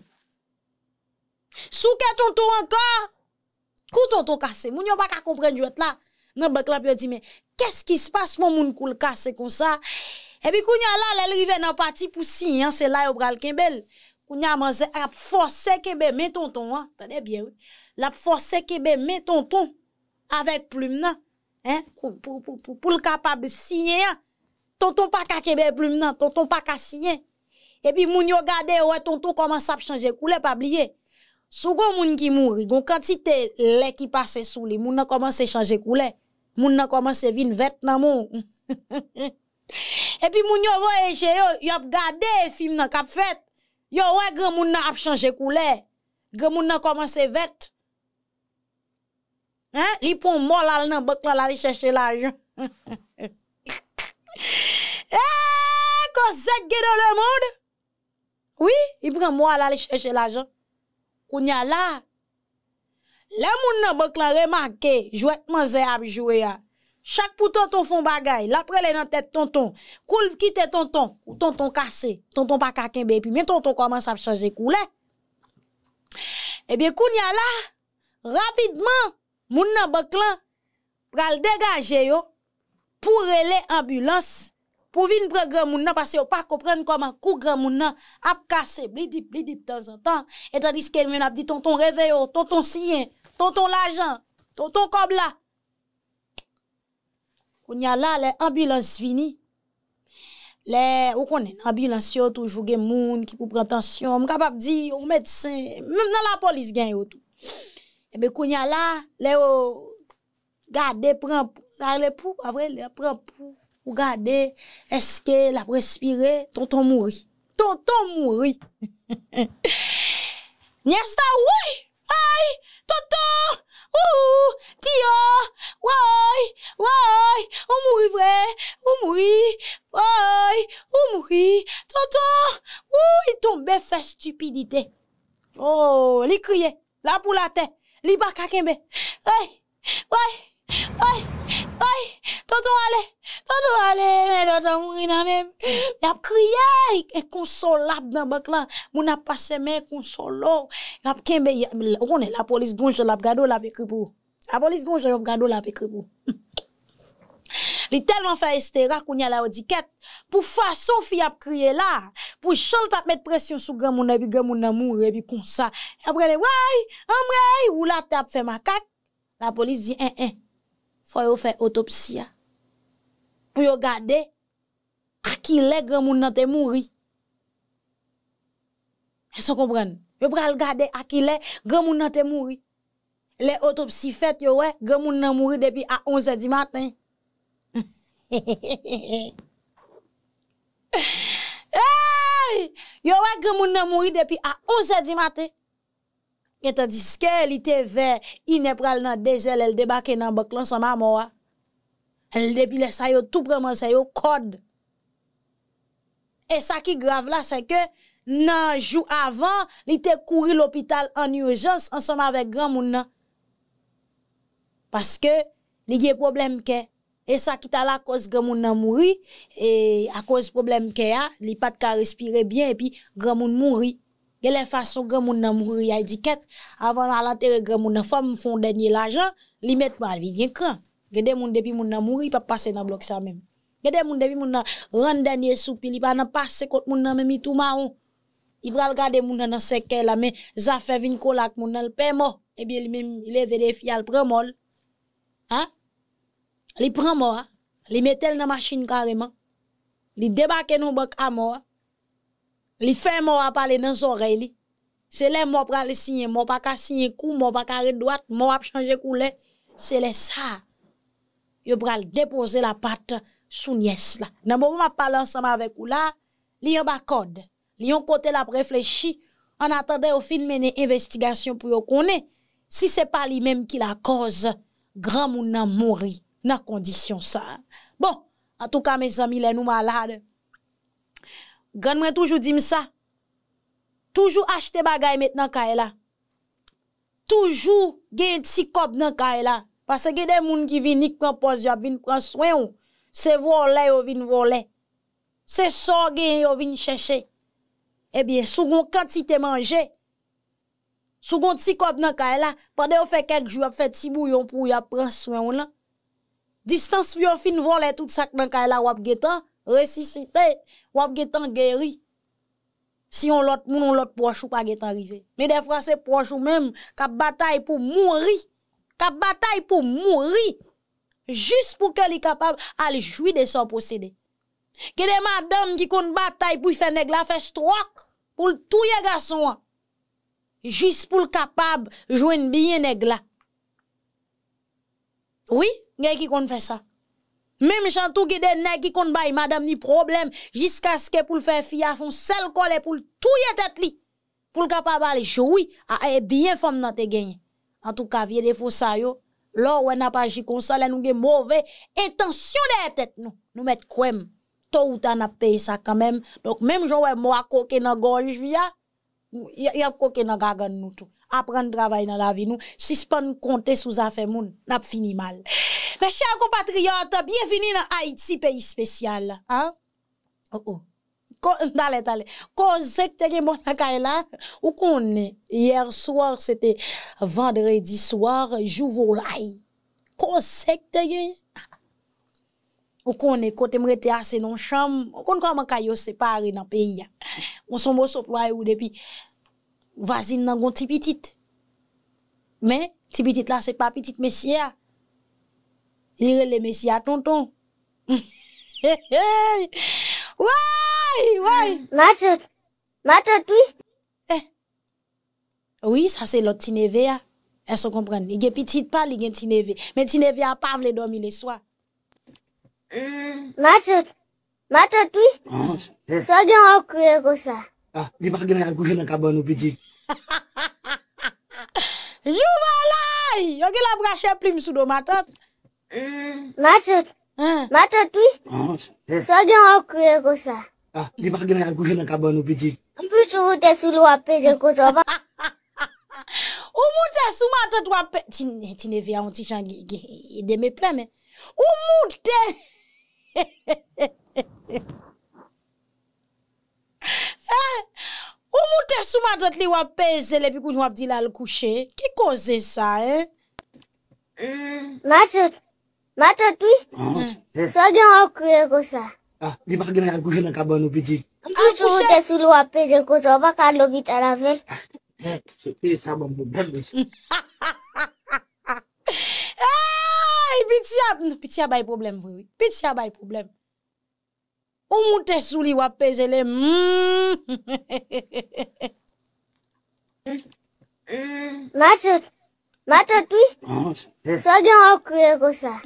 Souke tonton encore, kou tonton kasse. Moun yon ka comprendre jwet la. Nan bak la pi yo di quest qui se passe mon moun kou comme ça? kon sa? Et puis kou la, lel rive nan pati pou si, an, hein, se la yo pral kembel. Kou nyan manze, a force kebe met tonton, hein tenez bien, la force kebe met tonton, avec plume nan, hein, hein pour pour pour pour le capable hein. Tonton pas ka kebe plume nan, tonton pas ka sien. Et puis moun yo gade ouais tonton commence ça changer couleur pas oublier. Sou gon moun ki mouri, gon quantité lait qui passe sous li, moun nan commencé changer couleur. Moun nan commence vin vet nan moun. et puis moun yo voye yo, yo ap gade film nan kap fête. Yo ouais grand moun nan ap changer couleur. Grand moun nan commencé vet. Hein, li pon mol al nan là, la li chercher l'argent. (laughs) Eh, Kozak qui dans le monde. Oui, il prend moi là aller chercher l'argent. Kounya là. Le moun nan bank la remarqué, jouet manze a joué ya. Chaque pou tonton font bagay, la prele nan tête tonton. Koul kite tonton, ou tonton cassé, tonton pas kakembe puis mais tonton commence à changer couleur. Eh bien kounya là, rapidement moun nan bank la pral dégager yo pour les ambulance pour venir prendre grand parce parce que pas comprendre comment cou grand monde a cassé blidip blidip de temps en temps et tandis qu'elle men a dit tonton réveille tonton sien tonton l'argent tonton cobla on y a là les ambulances finies les ou connaît ambulance yo toujours gen moun qui pou prendre tension capable dire aux médecin même dans la police gagne tout et eh ben kounya là les garder prend la rele pou, après le pour pou, est-ce que la prespire, tonton mouri. Tonton mouri. (laughs) Nesta oui ay, tonton, ou, tio oui oui On mouri vrai On mouri, oui ou mouri, tonton, ou, Il tombe fait stupidité. Oh, li kriye, la pour la te, li baka kembe, Aïe Aïe Aïe oui, tonton allez, tonton allez, tonton mourir même. Y'a crié, consolable dans le clan. Mouna passe mais consolo. Y'a kembe, on est la police gonjo la gado la pe kripou. La police gonjo la gado la pe kripou. Li tellement fait estera qu'on y a la odiquette. Pour façon fi y'a crié là. Pour chol tap mettre pression sous gamou na bi gamou na mourir et bi comme ça. Après le, ouai, amre, ou la tap fait ma kak. La police dit, un, eh, un. Eh, faut yo faire autopsie pour yo garder à qui les grand moun nan te mouri est-ce qu'on comprend yo pral garder à qui les grand moun nan te mouri les autopsies faites yo ouais grand moun nan mouri depuis à 11h du matin (laughs) hey! Yo wè gen moun nan mouri depuis à 11h du matin et tandis que qu'il était vert, il n'est pas dans désert, elle débarque dans banque là sans maman. Elle depuis là ça yo tout vraiment ça yo code. Et ça qui grave là c'est que nan jour avant, il était courir l'hôpital en urgence ensemble avec grand monde. Parce que il y a problème que et ça qui t'a la cause grand monde mourir et à cause problème ah, y a, il pas de respirer bien et puis grand monde mourir. Quelle façon grand moun nan mouri a étiquette avant à l'enterrer grand moun nan femme font dernier l'argent, li met mal vient cran. Gade moun depuis moun nan mouri pa passe nan bloc ça même. Gade moun depuis moun nan rend dernier soupi li pa nan passe contre moun nan même tout maon. Il va regarder moun nan seke la mais za fait vin kolak moun nan le paiement et eh bien lui même il lever des filles prend mol. Hein? Li prend mort, hein? li elle dans machine carrément. Li débarque nan banque à mort. Li fait mort à dans son oreille. C'est les mots pour signer, moi pas ka signer coup, moi pas qu'à droite, moi à changer couleur. C'est les ça. Yo pral déposer la patte sous nièce là. Dans moment m'a parler ensemble avec ou là, li en bas code. Li yon côté la réfléchi en attendant au fin mener investigation pour yo connait si c'est pas lui même qui la cause grand moun nan mouri dans condition ça. Bon, en tout cas mes amis, les nous malades. Gan mwen toujou dim sa. Toujou achete bagay met nan kay la. Toujou gen ti kop nan kay la. parce gen des moun ki vin nik pran pos job, vin pran soin ou. c'est vole ou vin vole. c'est so gen yo vin chèche. Eh bien, sou gon quantité manje. Sou gon ti kop nan kay la. Pande ou fe kek jou ap fe ti bouillon pou yo pran swen ou la. distance pi yo fin vole tout sak nan kay la wap getan ressuscité, ou ap getan guéri. Si on l'autre moun, on l'autre proche ou pas getan arrivé. Mais des fois, c'est proche ou même, kap bataille pour mourir, kap bataille pour mourir, juste pour qu'elle est capable d'aller jouer de son possédé. Que des madame qui kon bataille pour faire nèg la fait stroke, pour tout les garçon, juste pour capable jouer bien nèg la. Oui, gen qui kon fait ça. Même j'en tout des nèg qui kon bay madame ni problème jusqu'à ce que pour le faire fille à fond seul collé pour touyer tête li pour le capable aller jouer à bien femme nan te gagné. En tout cas des défaut ça yo là ou n'a pas agi comme ça là nous gen mauvais intention dans tête nous nous mettre crème tôt ou tard n'a payé ça quand même donc même j'en ouais moi coquer dans gorge via y a coquer dans gagan nous tout apprendre travail dans la vie nous suspend compter sous affaire moun n'a fini mal mes chers compatriotes, bienvenue dans Haïti, pays spécial. Hein? Oh oh. Dale, dale. Cause que t'es mon là, ou qu'on est. Hier soir, c'était vendredi soir, jour volaille. Cause que t'es ou qu'on est côté m'rete assez non chambre, on connaît comment c'est séparé dans pays. On s'en beau soploy ou depuis voisine dans gon petit petite. Mais petit petite là c'est pas petite messieurs Lire le mesi (laughs) eh. a tonton. Matot, matotou? Oui, sa se lot ti neve ya. E so kompren, nige pitit pa li gen ti neve. Men ti neve ya pa vle domine swa. Matot, matotou? Sa gen wak kouye kousa? A, di pa gen wak kouye nan kabon nou piti. Jouvalay! Yo gen la brache pli msou do matotou. Hmm. Matot Matot ou Swa gen wak kouye kousa Nipak gen wak kouye lakabon ou piti Mpite sou matot ou wap pese kousa Ou hmm. matot ou matot ou wap pese Ti ne ve a onti chan gede me pleme Ou matot Ou matot ou matot ou wap pese Le pi koun wap di lal kouche Ki kose sa Matot Matotwi, so gen an kouye kousa. Ha, ah, di magne an kouye nan kaba an nou piti. An sou ah, eh, bon (laughs) moutesou li wapeze kousa, wapaka an lopita lavel. Ha, se piti saban mpoblèm mwen. Ha, piti abay mpoblèm mwen, piti abay mpoblèm. O moutesou li wapeze le. Mm. (laughs) Matotwi. matatu swage wakuyekosa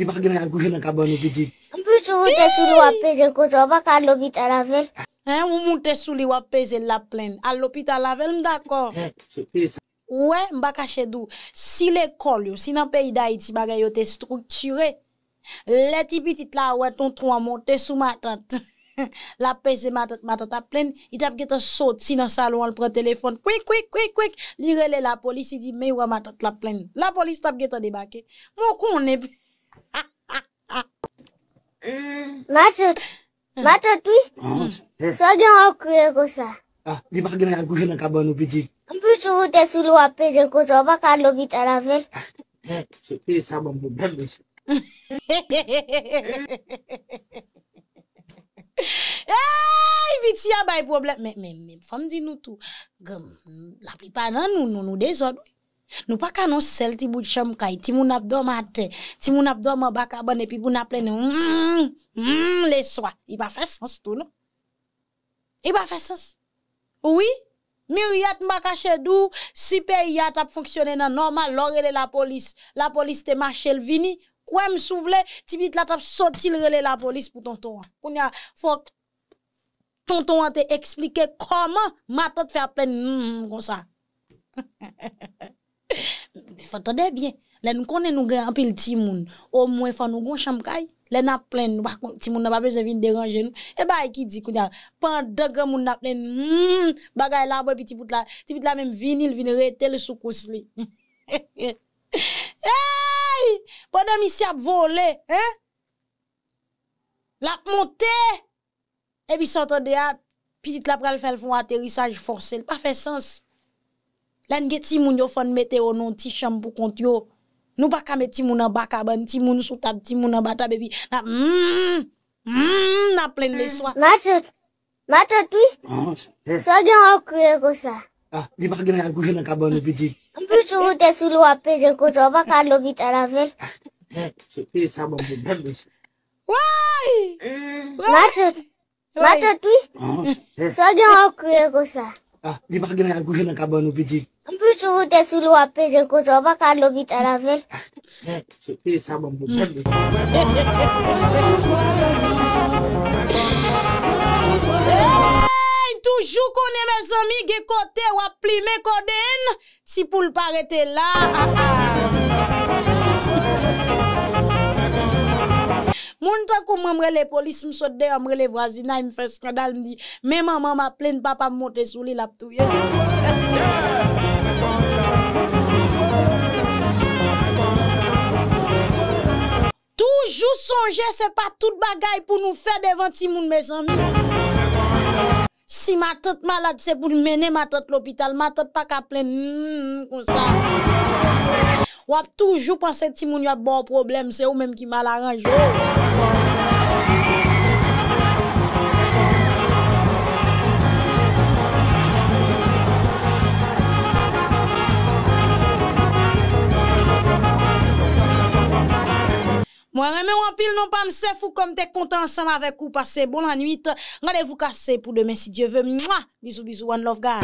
ibagina yakushela kabano kijiji mpitu utesuli wapeze kosa ka alopita lavel hein ou mutesuli wapeze la plaine à l'hôpital lavel d'accord ouais kache dou. si l'école si nan pays d'Haïti bagay yo te structuré les petits là ouais ton tronc monté sous ma tante (laughs) La pe se matat matat ap plen, i tap geta sot, si nan salon an pre telefon, kwek kwek kwek kwek, li rele la polis, i di meywa matat la plen, la polis tap geta debake, mou kon nebe. Matat, matat wii, sa gen wak kwek woswa. Ha, di bagen an kwen an kaban wopi di. An pi chou wote sou lo wap pe gen woswa, wap akad lopi ta la vel. Ha, se pe saban pou bende. Ay, (laughs) viti a bay problèmes, mais mais mais fam di nou tout Gam, la plupart nous nous nous nous nous nous pas pa nous nous sel ti bout de ti moun do ti moun le Il sens tout non? il va fait sens. Oui, Myriat m'a caché d'où, si pays a fonctionné normal, l'oré la police, la police te marché le vini, quoi me souvle, tibit la tap sorti relais la police pour tonton. a faut tonton a te expliqué comment ma tante fait appel pleine comme ça. faut attendre bien. Là nous connaît nous grand pile petit monde. Au moins faut nous gon chambre kay. Là n'a plein nous pas petit monde n'a e e pas besoin venir déranger nous. Et bah qui dit a pendant grand monde n'a plein mm, bagay la boy petit bout la, petit bout là même vinil vin retel sous cousli. (laughs) Eyyy, pwede mi si ap vole, hein? La ap monte, ebi sotode ap, pi dit ah, la pral fèl foun aterisaj force, l pa fè sens. Lan gen timoun yo foun meteo nou, ti chanm pou kont yo, nou baka me timoun an baka ban, timoun sou tab, timoun an bata bebi, la mmm, mmm, na plen le swa. Ma sot, ma sot pi, swa gen wak kre kwa swa. Ah, a, di bak gen e akoujene kabon ou piti. Mpou chou vou te sou lou apen gen kouzou, wap akal lopit a lavel. Bon hmm, ah, ah, a, sou pi sa mpou bèm. Woy! Woy! Woy! Mato tu, mpou chou vou te sou lou apen gen kouzou, wap akal lopit a lavel. A, sou pi sa mpou bon bèm. (laughs) toujours est mes amis, qui côté ou appli mes codes, si pour le arrêter là. (laughs) Moun ta kou m'amre les police m'sot de m'amre les voisins, m'fait fait scandale, m'di, mais maman m'a plein papa m'monte sous les l'île. (laughs) Toujours songer, c'est pas tout bagaille pour nous faire devant Timoun, mes amis. Si ma tout malade, se pou mene ma tout l'opital, ma tout pa ka plen mn hmm, mn kon sa. Wap toujou panse ti moun wap bon problem, se ou menm ki malarange. Moi, remè en pile non pas m'se fou comme t'es content ensemble avec vous. Passez bonne nuit. Rendez-vous casser pour demain si Dieu veut. Bisous, bisous, one love guys.